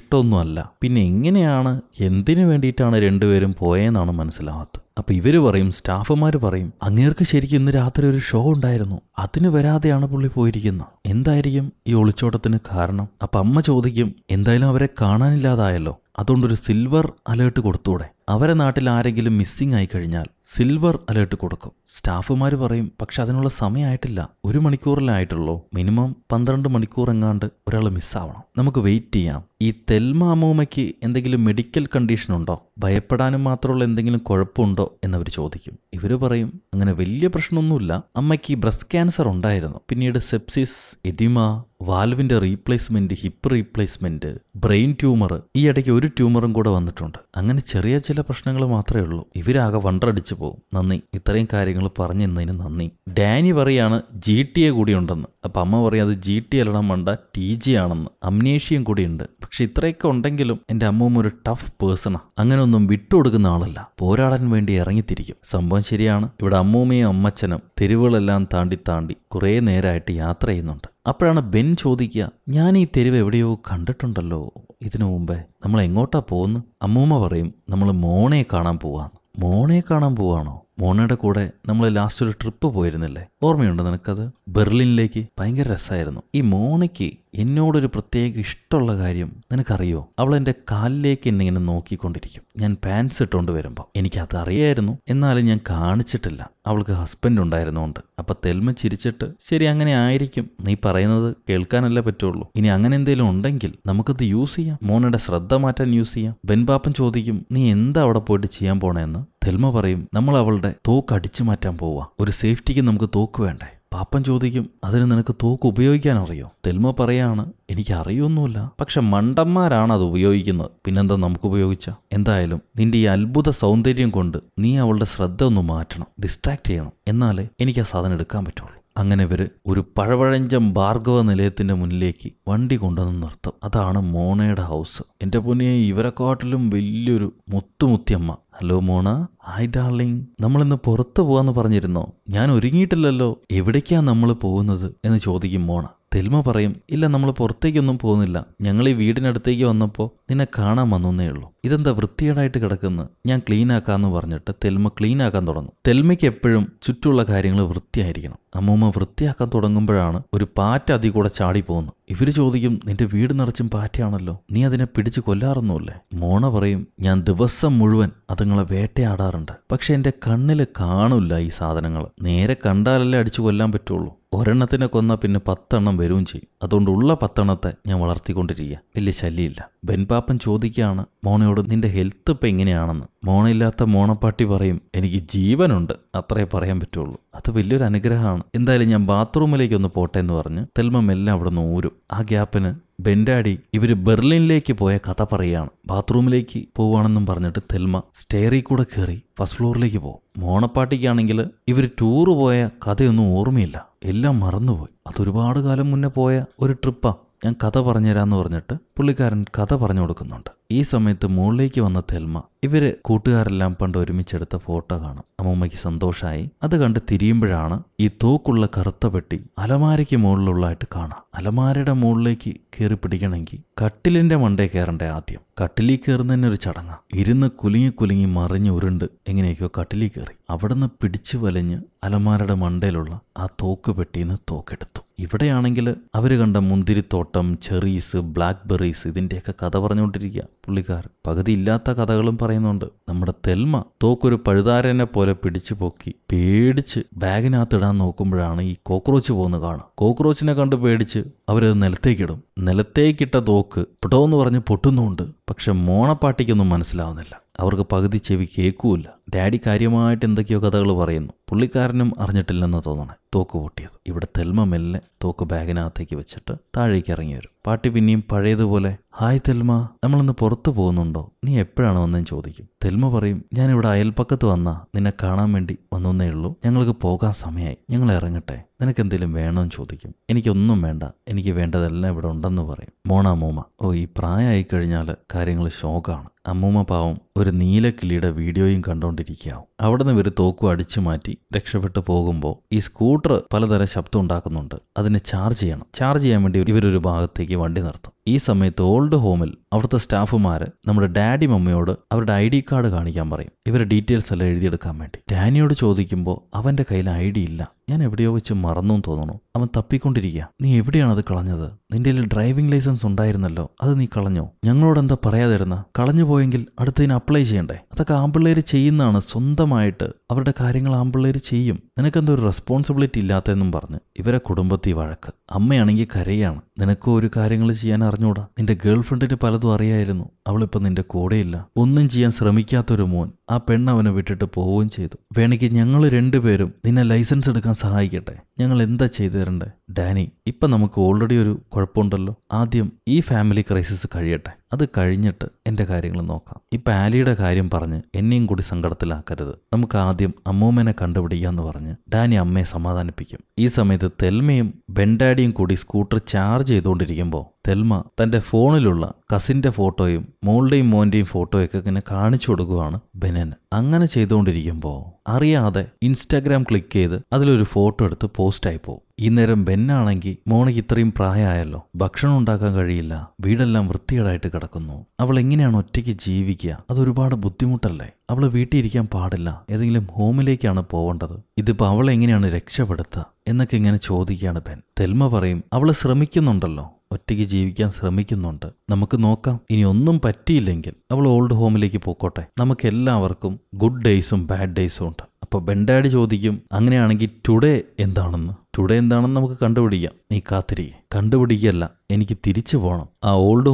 അല്ല പിന്നെ എങ്ങനെയാണ് എന്തിനു വേണ്ടിയിട്ടാണ് രണ്ടുപേരും പോയെന്നാണ് മനസ്സിലാവാത്തത് അപ്പോൾ ഇവര് പറയും സ്റ്റാഫുമാർ പറയും അങ്ങേർക്ക് ശരിക്കും ഇന്ന് രാത്രി ഒരു ഷോ ഉണ്ടായിരുന്നു അതിന് വരാതെയാണ് പുള്ളി പോയിരിക്കുന്നത് എന്തായിരിക്കും ഈ ഒളിച്ചോട്ടത്തിന് കാരണം അപ്പൊ അമ്മ ചോദിക്കും എന്തായാലും അവരെ കാണാനില്ലാതായല്ലോ അതുകൊണ്ടൊരു സിൽവർ അലേർട്ട് കൊടുത്തൂടെ അവരെ നാട്ടിൽ ആരെങ്കിലും മിസ്സിംഗ് ആയി കഴിഞ്ഞാൽ സിൽവർ അലേർട്ട് കൊടുക്കും സ്റ്റാഫുമാർ പറയും പക്ഷെ അതിനുള്ള സമയമായിട്ടില്ല ഒരു മണിക്കൂറിലായിട്ടുള്ളൂ മിനിമം പന്ത്രണ്ട് മണിക്കൂർ എങ്ങാണ്ട് ഒരാൾ മിസ്സാവണം നമുക്ക് വെയിറ്റ് ചെയ്യാം ഈ അമ്മൂമ്മയ്ക്ക് എന്തെങ്കിലും മെഡിക്കൽ കണ്ടീഷൻ ഉണ്ടോ ഭയപ്പെടാനും മാത്രമുള്ള എന്തെങ്കിലും കുഴപ്പമുണ്ടോ എന്നവർ ചോദിക്കും ഇവർ പറയും അങ്ങനെ വലിയ പ്രശ്നമൊന്നുമില്ല അമ്മയ്ക്ക് ബ്രസ്റ്റ് ക്യാൻസർ ഉണ്ടായിരുന്നു പിന്നീട് സെപ്സിസ് എഡിമ വാൽവിൻ്റെ replacement hip replacement brain tumour ഈ ഇടയ്ക്ക് ഒരു ട്യൂമറും കൂടെ വന്നിട്ടുണ്ട് അങ്ങനെ ചെറിയ ചില പ്രശ്നങ്ങൾ മാത്രമേ ഉള്ളൂ ഇവരാകെ വണ്ടടിച്ചു പോകും നന്ദി ഇത്രയും കാര്യങ്ങൾ പറഞ്ഞു തന്നതിന് നന്ദി ഡാനി പറയാണ് ജി ടി എ കൂടി ഉണ്ടെന്ന് അപ്പം അമ്മ പറയും അത് ജി ടി എല്ലാം വേണ്ട ടി ജി ആണെന്ന് അംനേഷ്യം കൂടിയുണ്ട് പക്ഷെ ഇത്രയൊക്കെ ഉണ്ടെങ്കിലും എൻ്റെ അമ്മ ഒരു ടഫ് പേഴ്സണാണ് അങ്ങനെയൊന്നും വിട്ടുകൊടുക്കുന്ന ആളല്ല പോരാടാൻ വേണ്ടി ഇറങ്ങിത്തിരിക്കും സംഭവം ശരിയാണ് ഇവിടെ അമ്മൂമ്മയും അമ്മച്ചനും തെരുവുകളെല്ലാം താണ്ടി താണ്ടി കുറേ നേരമായിട്ട് യാത്ര ചെയ്യുന്നുണ്ട് അപ്പോഴാണ് ബെൻ ചോദിക്കുക ഞാൻ ഈ തെരുവ് എവിടെയോ കണ്ടിട്ടുണ്ടല്ലോ ഇതിനു മുമ്പേ നമ്മൾ എങ്ങോട്ടാ പോകുന്നു അമ്മൂമ്മ പറയും നമ്മൾ മോണയെ കാണാൻ പോവാന്ന് മോണയെ കാണാൻ പോവാണോ മോണയുടെ കൂടെ നമ്മൾ ലാസ്റ്റ് ഒരു ട്രിപ്പ് പോയിരുന്നില്ലേ ഓർമ്മയുണ്ടോ നിനക്കത് ബെർലിനിലേക്ക് ഭയങ്കര രസമായിരുന്നു ഈ മോണയ്ക്ക് എന്നോടൊരു പ്രത്യേക ഇഷ്ടമുള്ള കാര്യം നിനക്കറിയോ അവൾ എൻ്റെ കാലിലേക്ക് എന്നെ ഇങ്ങനെ നോക്കിക്കൊണ്ടിരിക്കും ഞാൻ പാൻസ് ഇട്ടുകൊണ്ട് വരുമ്പോൾ എനിക്കതറിയായിരുന്നു എന്നാലും ഞാൻ കാണിച്ചിട്ടില്ല അവൾക്ക് ഹസ്ബൻഡ് ഉണ്ടായിരുന്നുകൊണ്ട് അപ്പം തെൽമ ചിരിച്ചിട്ട് ശരി അങ്ങനെ ആയിരിക്കും നീ പറയുന്നത് കേൾക്കാനല്ലേ പറ്റുള്ളൂ ഇനി അങ്ങനെ എന്തെങ്കിലും ഉണ്ടെങ്കിൽ നമുക്കത് യൂസ് ചെയ്യാം മോണയുടെ ശ്രദ്ധ മാറ്റാൻ യൂസ് ചെയ്യാം ബെൻപാപ്പൻ ചോദിക്കും നീ എന്താ അവിടെ പോയിട്ട് ചെയ്യാൻ പോണേന്ന് തെൽമ പറയും നമ്മൾ അവളുടെ തോക്ക് അടിച്ചു മാറ്റാൻ പോവാ ഒരു സേഫ്റ്റിക്ക് നമുക്ക് തോക്ക് വേണ്ടേ പാപ്പൻ ചോദിക്കും അതിന് നിനക്ക് തോക്ക് ഉപയോഗിക്കാൻ അറിയോ തെൽമ പറയാണ് എനിക്ക് അറിയൊന്നുമില്ല പക്ഷെ മണ്ടന്മാരാണ് അത് ഉപയോഗിക്കുന്നത് പിന്നെന്താ നമുക്ക് ഉപയോഗിച്ച എന്തായാലും നിന്റെ ഈ അത്ഭുത സൗന്ദര്യം കൊണ്ട് നീ അവളുടെ ശ്രദ്ധ ഒന്ന് മാറ്റണം ഡിസ്ട്രാക്ട് ചെയ്യണം എന്നാലേ എനിക്ക് ആ സാധനം എടുക്കാൻ പറ്റുള്ളൂ അങ്ങനെ ഇവർ ഒരു പഴവഴഞ്ചം ഭാർഗവ നിലയത്തിൻ്റെ മുന്നിലേക്ക് വണ്ടി കൊണ്ടുവന്ന് നിർത്തും അതാണ് മോണയുടെ ഹൗസ് എൻ്റെ പൊന്നെ ഇവരെക്കാട്ടിലും വലിയൊരു മുത്തുമുത്തിയമ്മ ഹലോ മോണ ഹായ് ഡാർലിംഗ് നമ്മളിന്ന് പുറത്ത് പോകാമെന്ന് പറഞ്ഞിരുന്നോ ഞാൻ ഒരുങ്ങിയിട്ടില്ലല്ലോ എവിടേക്കാണ് നമ്മൾ പോകുന്നത് എന്ന് ചോദിക്കും മോണ തെൽമ പറയും ഇല്ല നമ്മൾ പുറത്തേക്കൊന്നും പോകുന്നില്ല ഞങ്ങൾ ഈ വീടിനടുത്തേക്ക് വന്നപ്പോൾ നിന്നെ കാണാൻ വന്നേ ഉള്ളൂ ഇതെന്താ വൃത്തികേടായിട്ട് കിടക്കുന്നത് ഞാൻ ക്ലീൻ ആക്കാന്ന് പറഞ്ഞിട്ട് തെൽമ ക്ലീൻ ആക്കാൻ തുടങ്ങും തെൽമയ്ക്ക് എപ്പോഴും ചുറ്റുമുള്ള കാര്യങ്ങൾ വൃത്തിയായിരിക്കണം അമ്മൂമ്മ വൃത്തിയാക്കാൻ തുടങ്ങുമ്പോഴാണ് ഒരു പാറ്റ അതിൽ കൂടെ ചാടിപ്പോകുന്നത് ഇവർ ചോദിക്കും നിന്റെ വീട് നിറച്ചും പാറ്റയാണല്ലോ നീ അതിനെ പിടിച്ച് കൊല്ലാറൊന്നുമില്ലേ മോണ പറയും ഞാൻ ദിവസം മുഴുവൻ അതുങ്ങളെ വേട്ടയാടാറുണ്ട് പക്ഷെ എൻ്റെ കണ്ണിൽ കാണില്ല ഈ സാധനങ്ങൾ നേരെ കണ്ടാലല്ലേ അടിച്ചു കൊല്ലാൻ പറ്റുള്ളൂ ഒരെണ്ണത്തിനെ കൊന്നാൽ പിന്നെ പത്തെണ്ണം വരും ചെയ്യും അതുകൊണ്ട് ഉള്ള പത്തെണ്ണത്തെ ഞാൻ വളർത്തിക്കൊണ്ടിരിക്കുക വലിയ ശല്യമില്ല ബെൻപാപ്പൻ ചോദിക്കുകയാണ് മോണയോട് നിന്റെ ഹെൽത്ത് ഇപ്പം എങ്ങനെയാണെന്ന് മോണയില്ലാത്ത മോണപ്പാട്ടി പറയും എനിക്ക് ജീവനുണ്ട് അത്രേ പറയാൻ പറ്റുള്ളൂ അത് വലിയൊരു അനുഗ്രഹമാണ് എന്തായാലും ഞാൻ ബാത്റൂമിലേക്ക് ഒന്ന് പോട്ടെ എന്ന് പറഞ്ഞ് തെൽമം എല്ലാം അവിടെ നിന്ന് ഊരും ആ ഗ്യാപ്പിന് ബെൻഡാഡി ഇവർ ബെർലിനിലേക്ക് പോയ കഥ പറയുകയാണ് ബാത്റൂമിലേക്ക് പോവുകയാണെന്നും പറഞ്ഞിട്ട് തെൽമ സ്റ്റെയറിൽ കൂടെ കയറി ഫസ്റ്റ് ഫ്ലോറിലേക്ക് പോകും മോണപ്പാട്ടിക്കാണെങ്കിൽ ഇവർ ടൂറ് പോയ കഥയൊന്നും ഓർമ്മയില്ല എല്ലാം മറന്നുപോയി അതൊരുപാട് കാലം മുന്നേ പോയ ഒരു ട്രിപ്പാണ് ഞാൻ കഥ പറഞ്ഞുതരാമെന്ന് പറഞ്ഞിട്ട് പുള്ളിക്കാരൻ കഥ പറഞ്ഞു കൊടുക്കുന്നുണ്ട് ഈ സമയത്ത് മുകളിലേക്ക് വന്ന തെൽമ ഇവര് കൂട്ടുകാരെല്ലാം പണ്ട് ഒരുമിച്ചെടുത്ത ഫോട്ടോ കാണും അമ്മൂമ്മയ്ക്ക് സന്തോഷമായി അത് കണ്ട് തിരിയുമ്പോഴാണ് ഈ തോക്കുള്ള കറുത്ത പെട്ടി അലമാരയ്ക്ക് മുകളിലുള്ളതായിട്ട് കാണാം അലമാരയുടെ മുകളിലേക്ക് കയറി പിടിക്കണമെങ്കിൽ കട്ടിലിന്റെ മണ്ടേ കയറണ്ടേ ആദ്യം കട്ടിലിൽ കയറുന്നതിന് ഒരു ചടങ്ങാ ഇരുന്ന് കുലുങ്ങി കുലുങ്ങി മറിഞ്ഞ് ഉരുണ്ട് എങ്ങനെയൊക്കെയോ കട്ടിലിൽ കയറി അവിടുന്ന് പിടിച്ചു വലഞ്ഞ് അലമാരയുടെ മണ്ടയിലുള്ള ആ തോക്ക് പെട്ടിന്ന് തോക്കെടുത്തു ഇവിടെയാണെങ്കിൽ അവർ കണ്ട മുന്തിരിത്തോട്ടം ചെറീസ് ബ്ലാക്ക് ബെറീസ് ഇതിൻ്റെയൊക്കെ കഥ പറഞ്ഞുകൊണ്ടിരിക്കുക പുള്ളിക്കാർ പകുതിയില്ലാത്ത കഥകളും പറയുന്നുണ്ട് നമ്മുടെ തെൽമ തോക്കൊരു പഴുതാരനെ പോലെ പിടിച്ചു പൊക്കി പേടിച്ച് ബാഗിനകത്തിടാൻ നോക്കുമ്പോഴാണ് ഈ കോക്രോച്ച് പോകുന്നത് കാണാം കോക്രോച്ചിനെ കണ്ട് പേടിച്ച് അവരത് നിലത്തേക്കിടും നിലത്തേക്കിട്ട തോക്ക് പുട്ടോ എന്ന് പറഞ്ഞ് പൊട്ടുന്നുമുണ്ട് പക്ഷെ മോണപ്പാട്ടിക്കൊന്നും മനസ്സിലാവുന്നില്ല അവർക്ക് പകുതി ചെവി കേൾക്കൂല ഡാഡി കാര്യമായിട്ട് എന്തൊക്കെയോ കഥകൾ പറയുന്നു പുള്ളിക്കാരനും അറിഞ്ഞിട്ടില്ലെന്ന് തോന്നണേ തോക്ക് പൊട്ടിയത് ഇവിടെ തെൽമ മെല്ലെ തോക്ക് ബാഗിനകത്തേക്ക് വെച്ചിട്ട് താഴേക്ക് ഇറങ്ങി വരും പാട്ടി പിന്നെയും പഴയതുപോലെ ഹായ് തെൽമ നമ്മളിന്ന് പുറത്തു പോകുന്നുണ്ടോ നീ എപ്പോഴാണ് വന്നതെന്ന് ചോദിക്കും തെൽമ പറയും ഞാൻ ഇവിടെ അയൽപ്പക്കത്ത് വന്നാ നിന്നെ കാണാൻ വേണ്ടി വന്നേ ഉള്ളൂ ഞങ്ങൾക്ക് പോകാൻ സമയമായി ഞങ്ങൾ ഇറങ്ങട്ടെ നിനക്ക് എന്തെങ്കിലും വേണമെന്ന് ചോദിക്കും എനിക്കൊന്നും വേണ്ട എനിക്ക് വേണ്ടതെല്ലാം ഇവിടെ ഉണ്ടെന്ന് പറയും മോണ മൂമ ഓ ഈ പ്രായമായി കഴിഞ്ഞാൽ കാര്യങ്ങൾ ഷോക്കാണ് അമ്മൂമ്മ പാവം ഒരു നീലക്കിളിയുടെ വീഡിയോയും കണ്ടുകൊണ്ടിരിക്കുകയാവും അവിടെ നിന്ന് ഇവർ തോക്കും അടിച്ചു മാറ്റി രക്ഷപ്പെട്ടു പോകുമ്പോൾ ഈ സ്കൂട്ടർ പലതരം ശബ്ദം ഉണ്ടാക്കുന്നുണ്ട് അതിനെ ചാർജ് ചെയ്യണം ചാർജ് ചെയ്യാൻ വേണ്ടി ഇവരൊരു ഭാഗത്തേക്ക് വണ്ടി നിർത്തും ഈ സമയത്ത് ഓൾഡ് ഹോമിൽ അവിടുത്തെ സ്റ്റാഫുമാർ നമ്മുടെ ഡാഡി മമ്മിയോട് അവരുടെ ഐ ഡി കാർഡ് കാണിക്കാൻ പറയും ഇവരുടെ ഡീറ്റെയിൽസ് എല്ലാം എഴുതിയെടുക്കാൻ വേണ്ടി ഡാനിയോട് ചോദിക്കുമ്പോൾ അവൻ്റെ കയ്യിൽ ഐ ഡി ഇല്ല ഞാൻ എവിടെയോ വെച്ച് മറന്നു തോന്നുന്നു അവൻ തപ്പിക്കൊണ്ടിരിക്കുക നീ എവിടെയാണ് അത് കളഞ്ഞത് നിന്റെ ഡ്രൈവിംഗ് ലൈസൻസ് ഉണ്ടായിരുന്നല്ലോ അത് നീ കളഞ്ഞോ ഞങ്ങളോട് എന്താ പറയാതിരുന്ന കളഞ്ഞു പോയെങ്കിൽ അടുത്തതിന് അപ്ലൈ ചെയ്യണ്ടേ അതൊക്കെ ആമ്പിള്ളേർ ചെയ്യുന്നതാണ് സ്വന്തമായിട്ട് അവരുടെ കാര്യങ്ങൾ ആമ്പിള്ളേർ ചെയ്യും നിനക്കെന്തൊരു റെസ്പോൺസിബിലിറ്റി ഇല്ലാത്തതെന്നും പറഞ്ഞ് ഇവരെ കുടുംബത്തിൽ വഴക്ക് അമ്മയാണെങ്കിൽ കരയാണ് നിനക്കോ ഒരു കാര്യങ്ങൾ ചെയ്യാൻ അറിഞ്ഞൂടാ നിന്റെ ഗേൾഫ്രണ്ടിന് പലതും അറിയായിരുന്നു അവളിപ്പോൾ നിന്റെ കൂടെയില്ല ഒന്നും ചെയ്യാൻ ശ്രമിക്കാത്തൊരു മോൻ ആ പെണ്ണ് അവനെ വിട്ടിട്ട് പോവുകയും ചെയ്തു വേണമെങ്കിൽ ഞങ്ങൾ രണ്ടുപേരും നിന്നെ ലൈസൻസ് എടുക്കാൻ സഹായിക്കട്ടെ ഞങ്ങൾ എന്താ ചെയ്തു തരണ്ടേ ഡാനി ഇപ്പം നമുക്ക് ഓൾറെഡി ഒരു കുഴപ്പമുണ്ടല്ലോ ആദ്യം ഈ ഫാമിലി ക്രൈസിസ് കഴിയട്ടെ അത് കഴിഞ്ഞിട്ട് എൻ്റെ കാര്യങ്ങൾ നോക്കാം ഇപ്പം ആലിയുടെ കാര്യം പറഞ്ഞ് എന്നെയും കൂടി സങ്കടത്തിലാക്കരുത് നമുക്ക് ആദ്യം അമ്മൂമ്മനെ കണ്ടുപിടിക്കാമെന്ന് പറഞ്ഞ് ഡാനി അമ്മയെ സമാധാനിപ്പിക്കും ഈ സമയത്ത് തെൽമയും ബെൻഡാഡിയും കൂടി സ്കൂട്ടർ ചാർജ് ചെയ്തുകൊണ്ടിരിക്കുമ്പോൾ തെൽമ തൻ്റെ ഫോണിലുള്ള കസിൻ്റെ ഫോട്ടോയും മോളുടെയും മോൻ്റെയും ഫോട്ടോയൊക്കെ ഇങ്ങനെ കാണിച്ചു കൊടുക്കുകയാണ് ബെനൻ അങ്ങനെ ചെയ്തുകൊണ്ടിരിക്കുമ്പോൾ അറിയാതെ ഇൻസ്റ്റാഗ്രാം ക്ലിക്ക് ചെയ്ത് അതിലൊരു ഫോട്ടോ എടുത്ത് പോസ്റ്റായി പോകും ഈ നേരം ബെന്നാണെങ്കിൽ മോണയ്ക്ക് ഇത്രയും പ്രായമായല്ലോ ഭക്ഷണം ഉണ്ടാക്കാൻ കഴിയില്ല വീടെല്ലാം വൃത്തികേടായിട്ട് കിടക്കുന്നു അവൾ എങ്ങനെയാണ് ഒറ്റയ്ക്ക് ജീവിക്കുക അതൊരുപാട് ബുദ്ധിമുട്ടല്ലേ അവൾ വീട്ടിൽ ഇരിക്കാൻ പാടില്ല ഏതെങ്കിലും ഹോമിലേക്കാണ് പോവേണ്ടത് ഇതിപ്പോൾ അവളെങ്ങനെയാണ് രക്ഷപ്പെടുത്തുക എന്നൊക്കെ ഇങ്ങനെ ചോദിക്കുകയാണ് ബെൻ തെൽമ പറയും അവൾ ശ്രമിക്കുന്നുണ്ടല്ലോ ഒറ്റയ്ക്ക് ജീവിക്കാൻ ശ്രമിക്കുന്നുണ്ട് നമുക്ക് നോക്കാം ഇനി ഒന്നും പറ്റിയില്ലെങ്കിൽ അവൾ ഓൾഡ് ഹോമിലേക്ക് പോക്കോട്ടെ നമുക്കെല്ലാവർക്കും ഗുഡ് ഡേയ്സും ബാഡ് ഡേയ്സും ഉണ്ട് അപ്പോൾ ബെൻഡാഡി ചോദിക്കും അങ്ങനെയാണെങ്കിൽ ടുഡേ എന്താണെന്ന് ടുഡേ എന്താണെന്ന് നമുക്ക് കണ്ടുപിടിക്കാം നീ കാത്തിരി കണ്ടുപിടിക്കല്ല എനിക്ക് തിരിച്ചു പോകണം ആ ഓൾഡ്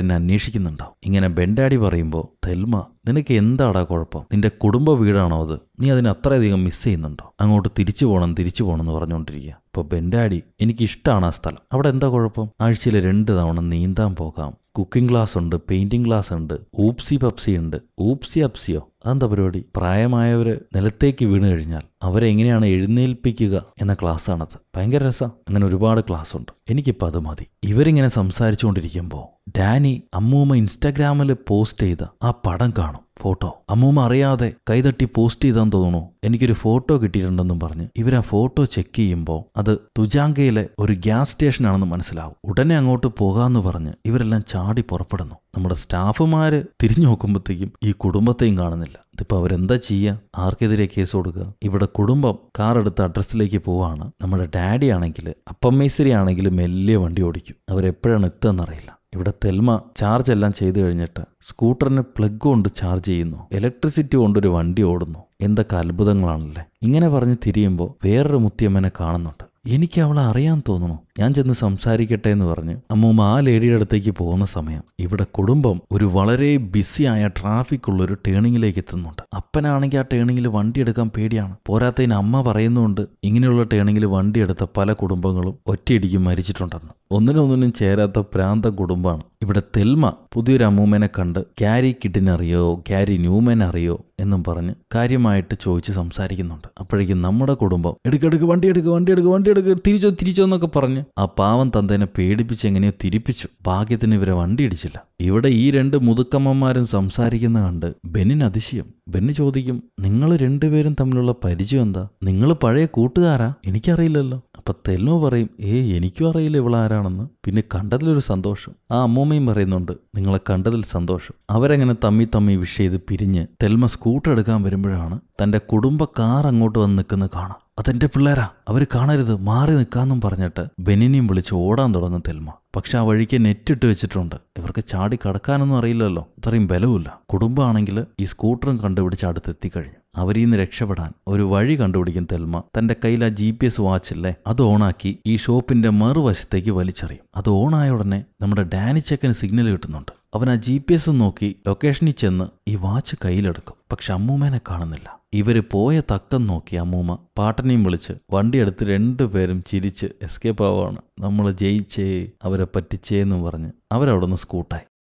എന്നെ അന്വേഷിക്കുന്നുണ്ടാവും ഇങ്ങനെ ബെൻഡാഡി പറയുമ്പോൾ തെൽമ നിനക്ക് എന്താടാ കുഴപ്പം നിന്റെ കുടുംബ വീടാണോ അത് നീ അതിനെ അത്രയധികം മിസ് ചെയ്യുന്നുണ്ടോ അങ്ങോട്ട് തിരിച്ചു പോകണം തിരിച്ചു പോകണം എന്ന് പറഞ്ഞുകൊണ്ടിരിക്കുക അപ്പോൾ ബെൻഡാഡി എനിക്ക് ഇഷ്ടമാണ് ആ സ്ഥലം അവിടെ എന്താ കുഴപ്പം ആഴ്ചയിൽ രണ്ട് തവണ നീന്താൻ പോകാം കുക്കിംഗ് ക്ലാസ് ഉണ്ട് പെയിന്റിംഗ് ക്ലാസ് ഉണ്ട് ഊപ്സി പപ്സി ഉണ്ട് ഊപ്സി അപ്സിയോ അതെന്താ പരിപാടി പ്രായമായവർ നിലത്തേക്ക് വീണ് കഴിഞ്ഞാൽ അവരെ എങ്ങനെയാണ് എഴുന്നേൽപ്പിക്കുക എന്ന ക്ലാസ്സാണത് ഭയങ്കര രസം അങ്ങനെ ഒരുപാട് ക്ലാസ് ഉണ്ട് എനിക്കിപ്പോൾ അത് മതി ഇവരിങ്ങനെ സംസാരിച്ചുകൊണ്ടിരിക്കുമ്പോൾ ഡാനി അമ്മൂമ്മ ഇൻസ്റ്റാഗ്രാമിൽ പോസ്റ്റ് ചെയ്ത ആ പടം കാണും ഫോട്ടോ അമ്മൂമ്മ അറിയാതെ കൈതട്ടി പോസ്റ്റ് ചെയ്താന്ന് തോന്നുന്നു എനിക്കൊരു ഫോട്ടോ കിട്ടിയിട്ടുണ്ടെന്നും പറഞ്ഞ് ഇവരാ ഫോട്ടോ ചെക്ക് ചെയ്യുമ്പോൾ അത് തുജാങ്കയിലെ ഒരു ഗ്യാസ് സ്റ്റേഷനാണെന്ന് മനസ്സിലാവും ഉടനെ അങ്ങോട്ട് പോകാമെന്ന് പറഞ്ഞ് ഇവരെല്ലാം ചാടി പുറപ്പെടുന്നു നമ്മുടെ സ്റ്റാഫുമാർ തിരിഞ്ഞു നോക്കുമ്പോഴത്തേക്കും ഈ കുടുംബത്തെയും കാണുന്നില്ല ഇതിപ്പോൾ അവരെന്താ ചെയ്യുക ആർക്കെതിരെ കേസ് കൊടുക്കുക ഇവിടെ കുടുംബം കാർ എടുത്ത അഡ്രസ്സിലേക്ക് പോവാണ് നമ്മുടെ ഡാഡി ആണെങ്കിൽ അപ്പം മേസ്ത്രി മെല്ലെ വണ്ടി ഓടിക്കും അവരെപ്പോഴാണ് എന്നറിയില്ല ഇവിടെ തെൽമ ചാർജ് എല്ലാം ചെയ്തു കഴിഞ്ഞിട്ട് സ്കൂട്ടറിന് പ്ലഗ് കൊണ്ട് ചാർജ് ചെയ്യുന്നു ഇലക്ട്രിസിറ്റി കൊണ്ടൊരു വണ്ടി ഓടുന്നു എന്തൊക്കെ അത്ഭുതങ്ങളാണല്ലേ ഇങ്ങനെ പറഞ്ഞ് തിരിയുമ്പോൾ വേറൊരു മുത്തിയമ്മനെ കാണുന്നുണ്ട് എനിക്ക് അവളെ അറിയാൻ തോന്നണോ ഞാൻ ചെന്ന് സംസാരിക്കട്ടെ എന്ന് പറഞ്ഞ് അമ്മൂമ്മ ആ ലേഡിയുടെ അടുത്തേക്ക് പോകുന്ന സമയം ഇവിടെ കുടുംബം ഒരു വളരെ ബിസിയായ ട്രാഫിക് ഉള്ള ഒരു ടേണിങ്ങിലേക്ക് എത്തുന്നുണ്ട് അപ്പനാണെങ്കിൽ ആ ടേണിങ്ങിൽ വണ്ടി എടുക്കാൻ പേടിയാണ് പോരാത്തതിന് അമ്മ പറയുന്നുണ്ട് ഇങ്ങനെയുള്ള ടേണിങ്ങിൽ വണ്ടി എടുത്ത പല കുടുംബങ്ങളും ഒറ്റയടിക്ക് മരിച്ചിട്ടുണ്ടെന്ന് ഒന്നിനൊന്നിനും ചേരാത്ത പ്രാന്ത കുടുംബമാണ് ഇവിടെ തെൽമ പുതിയൊരു അമ്മൂമ്മനെ കണ്ട് ക്യാരി കിഡിനറിയോ ക്യാരി ന്യൂമൻ അറിയോ എന്നും പറഞ്ഞ് കാര്യമായിട്ട് ചോദിച്ച് സംസാരിക്കുന്നുണ്ട് അപ്പോഴേക്കും നമ്മുടെ കുടുംബം എടുക്കെടുക്ക് വണ്ടി എടുക്ക് വണ്ടി എടുക്ക് വണ്ടി എടുക്ക് തിരിച്ചോ തിരിച്ചോ എന്നൊക്കെ പറഞ്ഞ് ആ പാവം തന്തേനെ പേടിപ്പിച്ച് എങ്ങനെയോ തിരിപ്പിച്ചു ഭാഗ്യത്തിന് ഇവരെ വണ്ടി ഇടിച്ചില്ല ഇവിടെ ഈ രണ്ട് മുതുക്കമ്മമാരും സംസാരിക്കുന്ന കണ്ട് ബെന്നിന് അതിശയം ബെന്നി ചോദിക്കും നിങ്ങൾ രണ്ടുപേരും തമ്മിലുള്ള പരിചയം എന്താ നിങ്ങൾ പഴയ കൂട്ടുകാരാ എനിക്കറിയില്ലല്ലോ അപ്പം തെല്ലോ പറയും ഏ എനിക്കും അറിയില്ല ഇവളാരാണെന്ന് പിന്നെ കണ്ടതിലൊരു സന്തോഷം ആ അമ്മൂമ്മയും പറയുന്നുണ്ട് നിങ്ങളെ കണ്ടതിൽ സന്തോഷം അവരങ്ങനെ തമ്മി തമ്മി വിഷ് ചെയ്ത് പിരിഞ്ഞ് തെൽമ സ്കൂട്ടർ എടുക്കാൻ വരുമ്പോഴാണ് തൻ്റെ കുടുംബ കാർ അങ്ങോട്ട് വന്ന് നിൽക്കുന്നത് കാണാം അതെന്റെ പിള്ളേരാ അവർ കാണരുത് മാറി നിൽക്കാന്നും പറഞ്ഞിട്ട് ബെനിനെയും വിളിച്ച് ഓടാൻ തുടങ്ങും തെൽമ പക്ഷെ ആ വഴിക്ക് നെറ്റ് ഇട്ട് വെച്ചിട്ടുണ്ട് ഇവർക്ക് ചാടി കടക്കാനൊന്നും അറിയില്ലല്ലോ അത്രയും ബലവുമില്ല കുടുംബമാണെങ്കിൽ ഈ സ്കൂട്ടറും കണ്ടുപിടിച്ച് അടുത്തെത്തിക്കഴിഞ്ഞു അവരിൽ നിന്ന് രക്ഷപ്പെടാൻ ഒരു വഴി കണ്ടുപിടിക്കും തെൽമ തൻ്റെ കയ്യിൽ ആ ജി പി എസ് വാച്ചില്ലേ അത് ഓണാക്കി ഈ ഷോപ്പിൻ്റെ മറുവശത്തേക്ക് വലിച്ചെറിയും അത് ഓണായ ഉടനെ നമ്മുടെ ഡാനി ചെക്കന് സിഗ്നൽ കിട്ടുന്നുണ്ട് അവൻ ആ ജി പി എസ് നോക്കി ലൊക്കേഷനിൽ ചെന്ന് ഈ വാച്ച് കയ്യിലെടുക്കും പക്ഷെ അമ്മൂമ്മേനെ കാണുന്നില്ല ഇവർ പോയ തക്കം നോക്കി അമ്മൂമ്മ പാട്ടനെയും വിളിച്ച് വണ്ടിയെടുത്ത് രണ്ടുപേരും ചിരിച്ച് എസ്കേപ്പ് ആവുകയാണ് നമ്മൾ ജയിച്ചേ അവരെ പറ്റിച്ചേ എന്ന് പറഞ്ഞ് അവരവിടെ നിന്ന് സ്കൂട്ടായി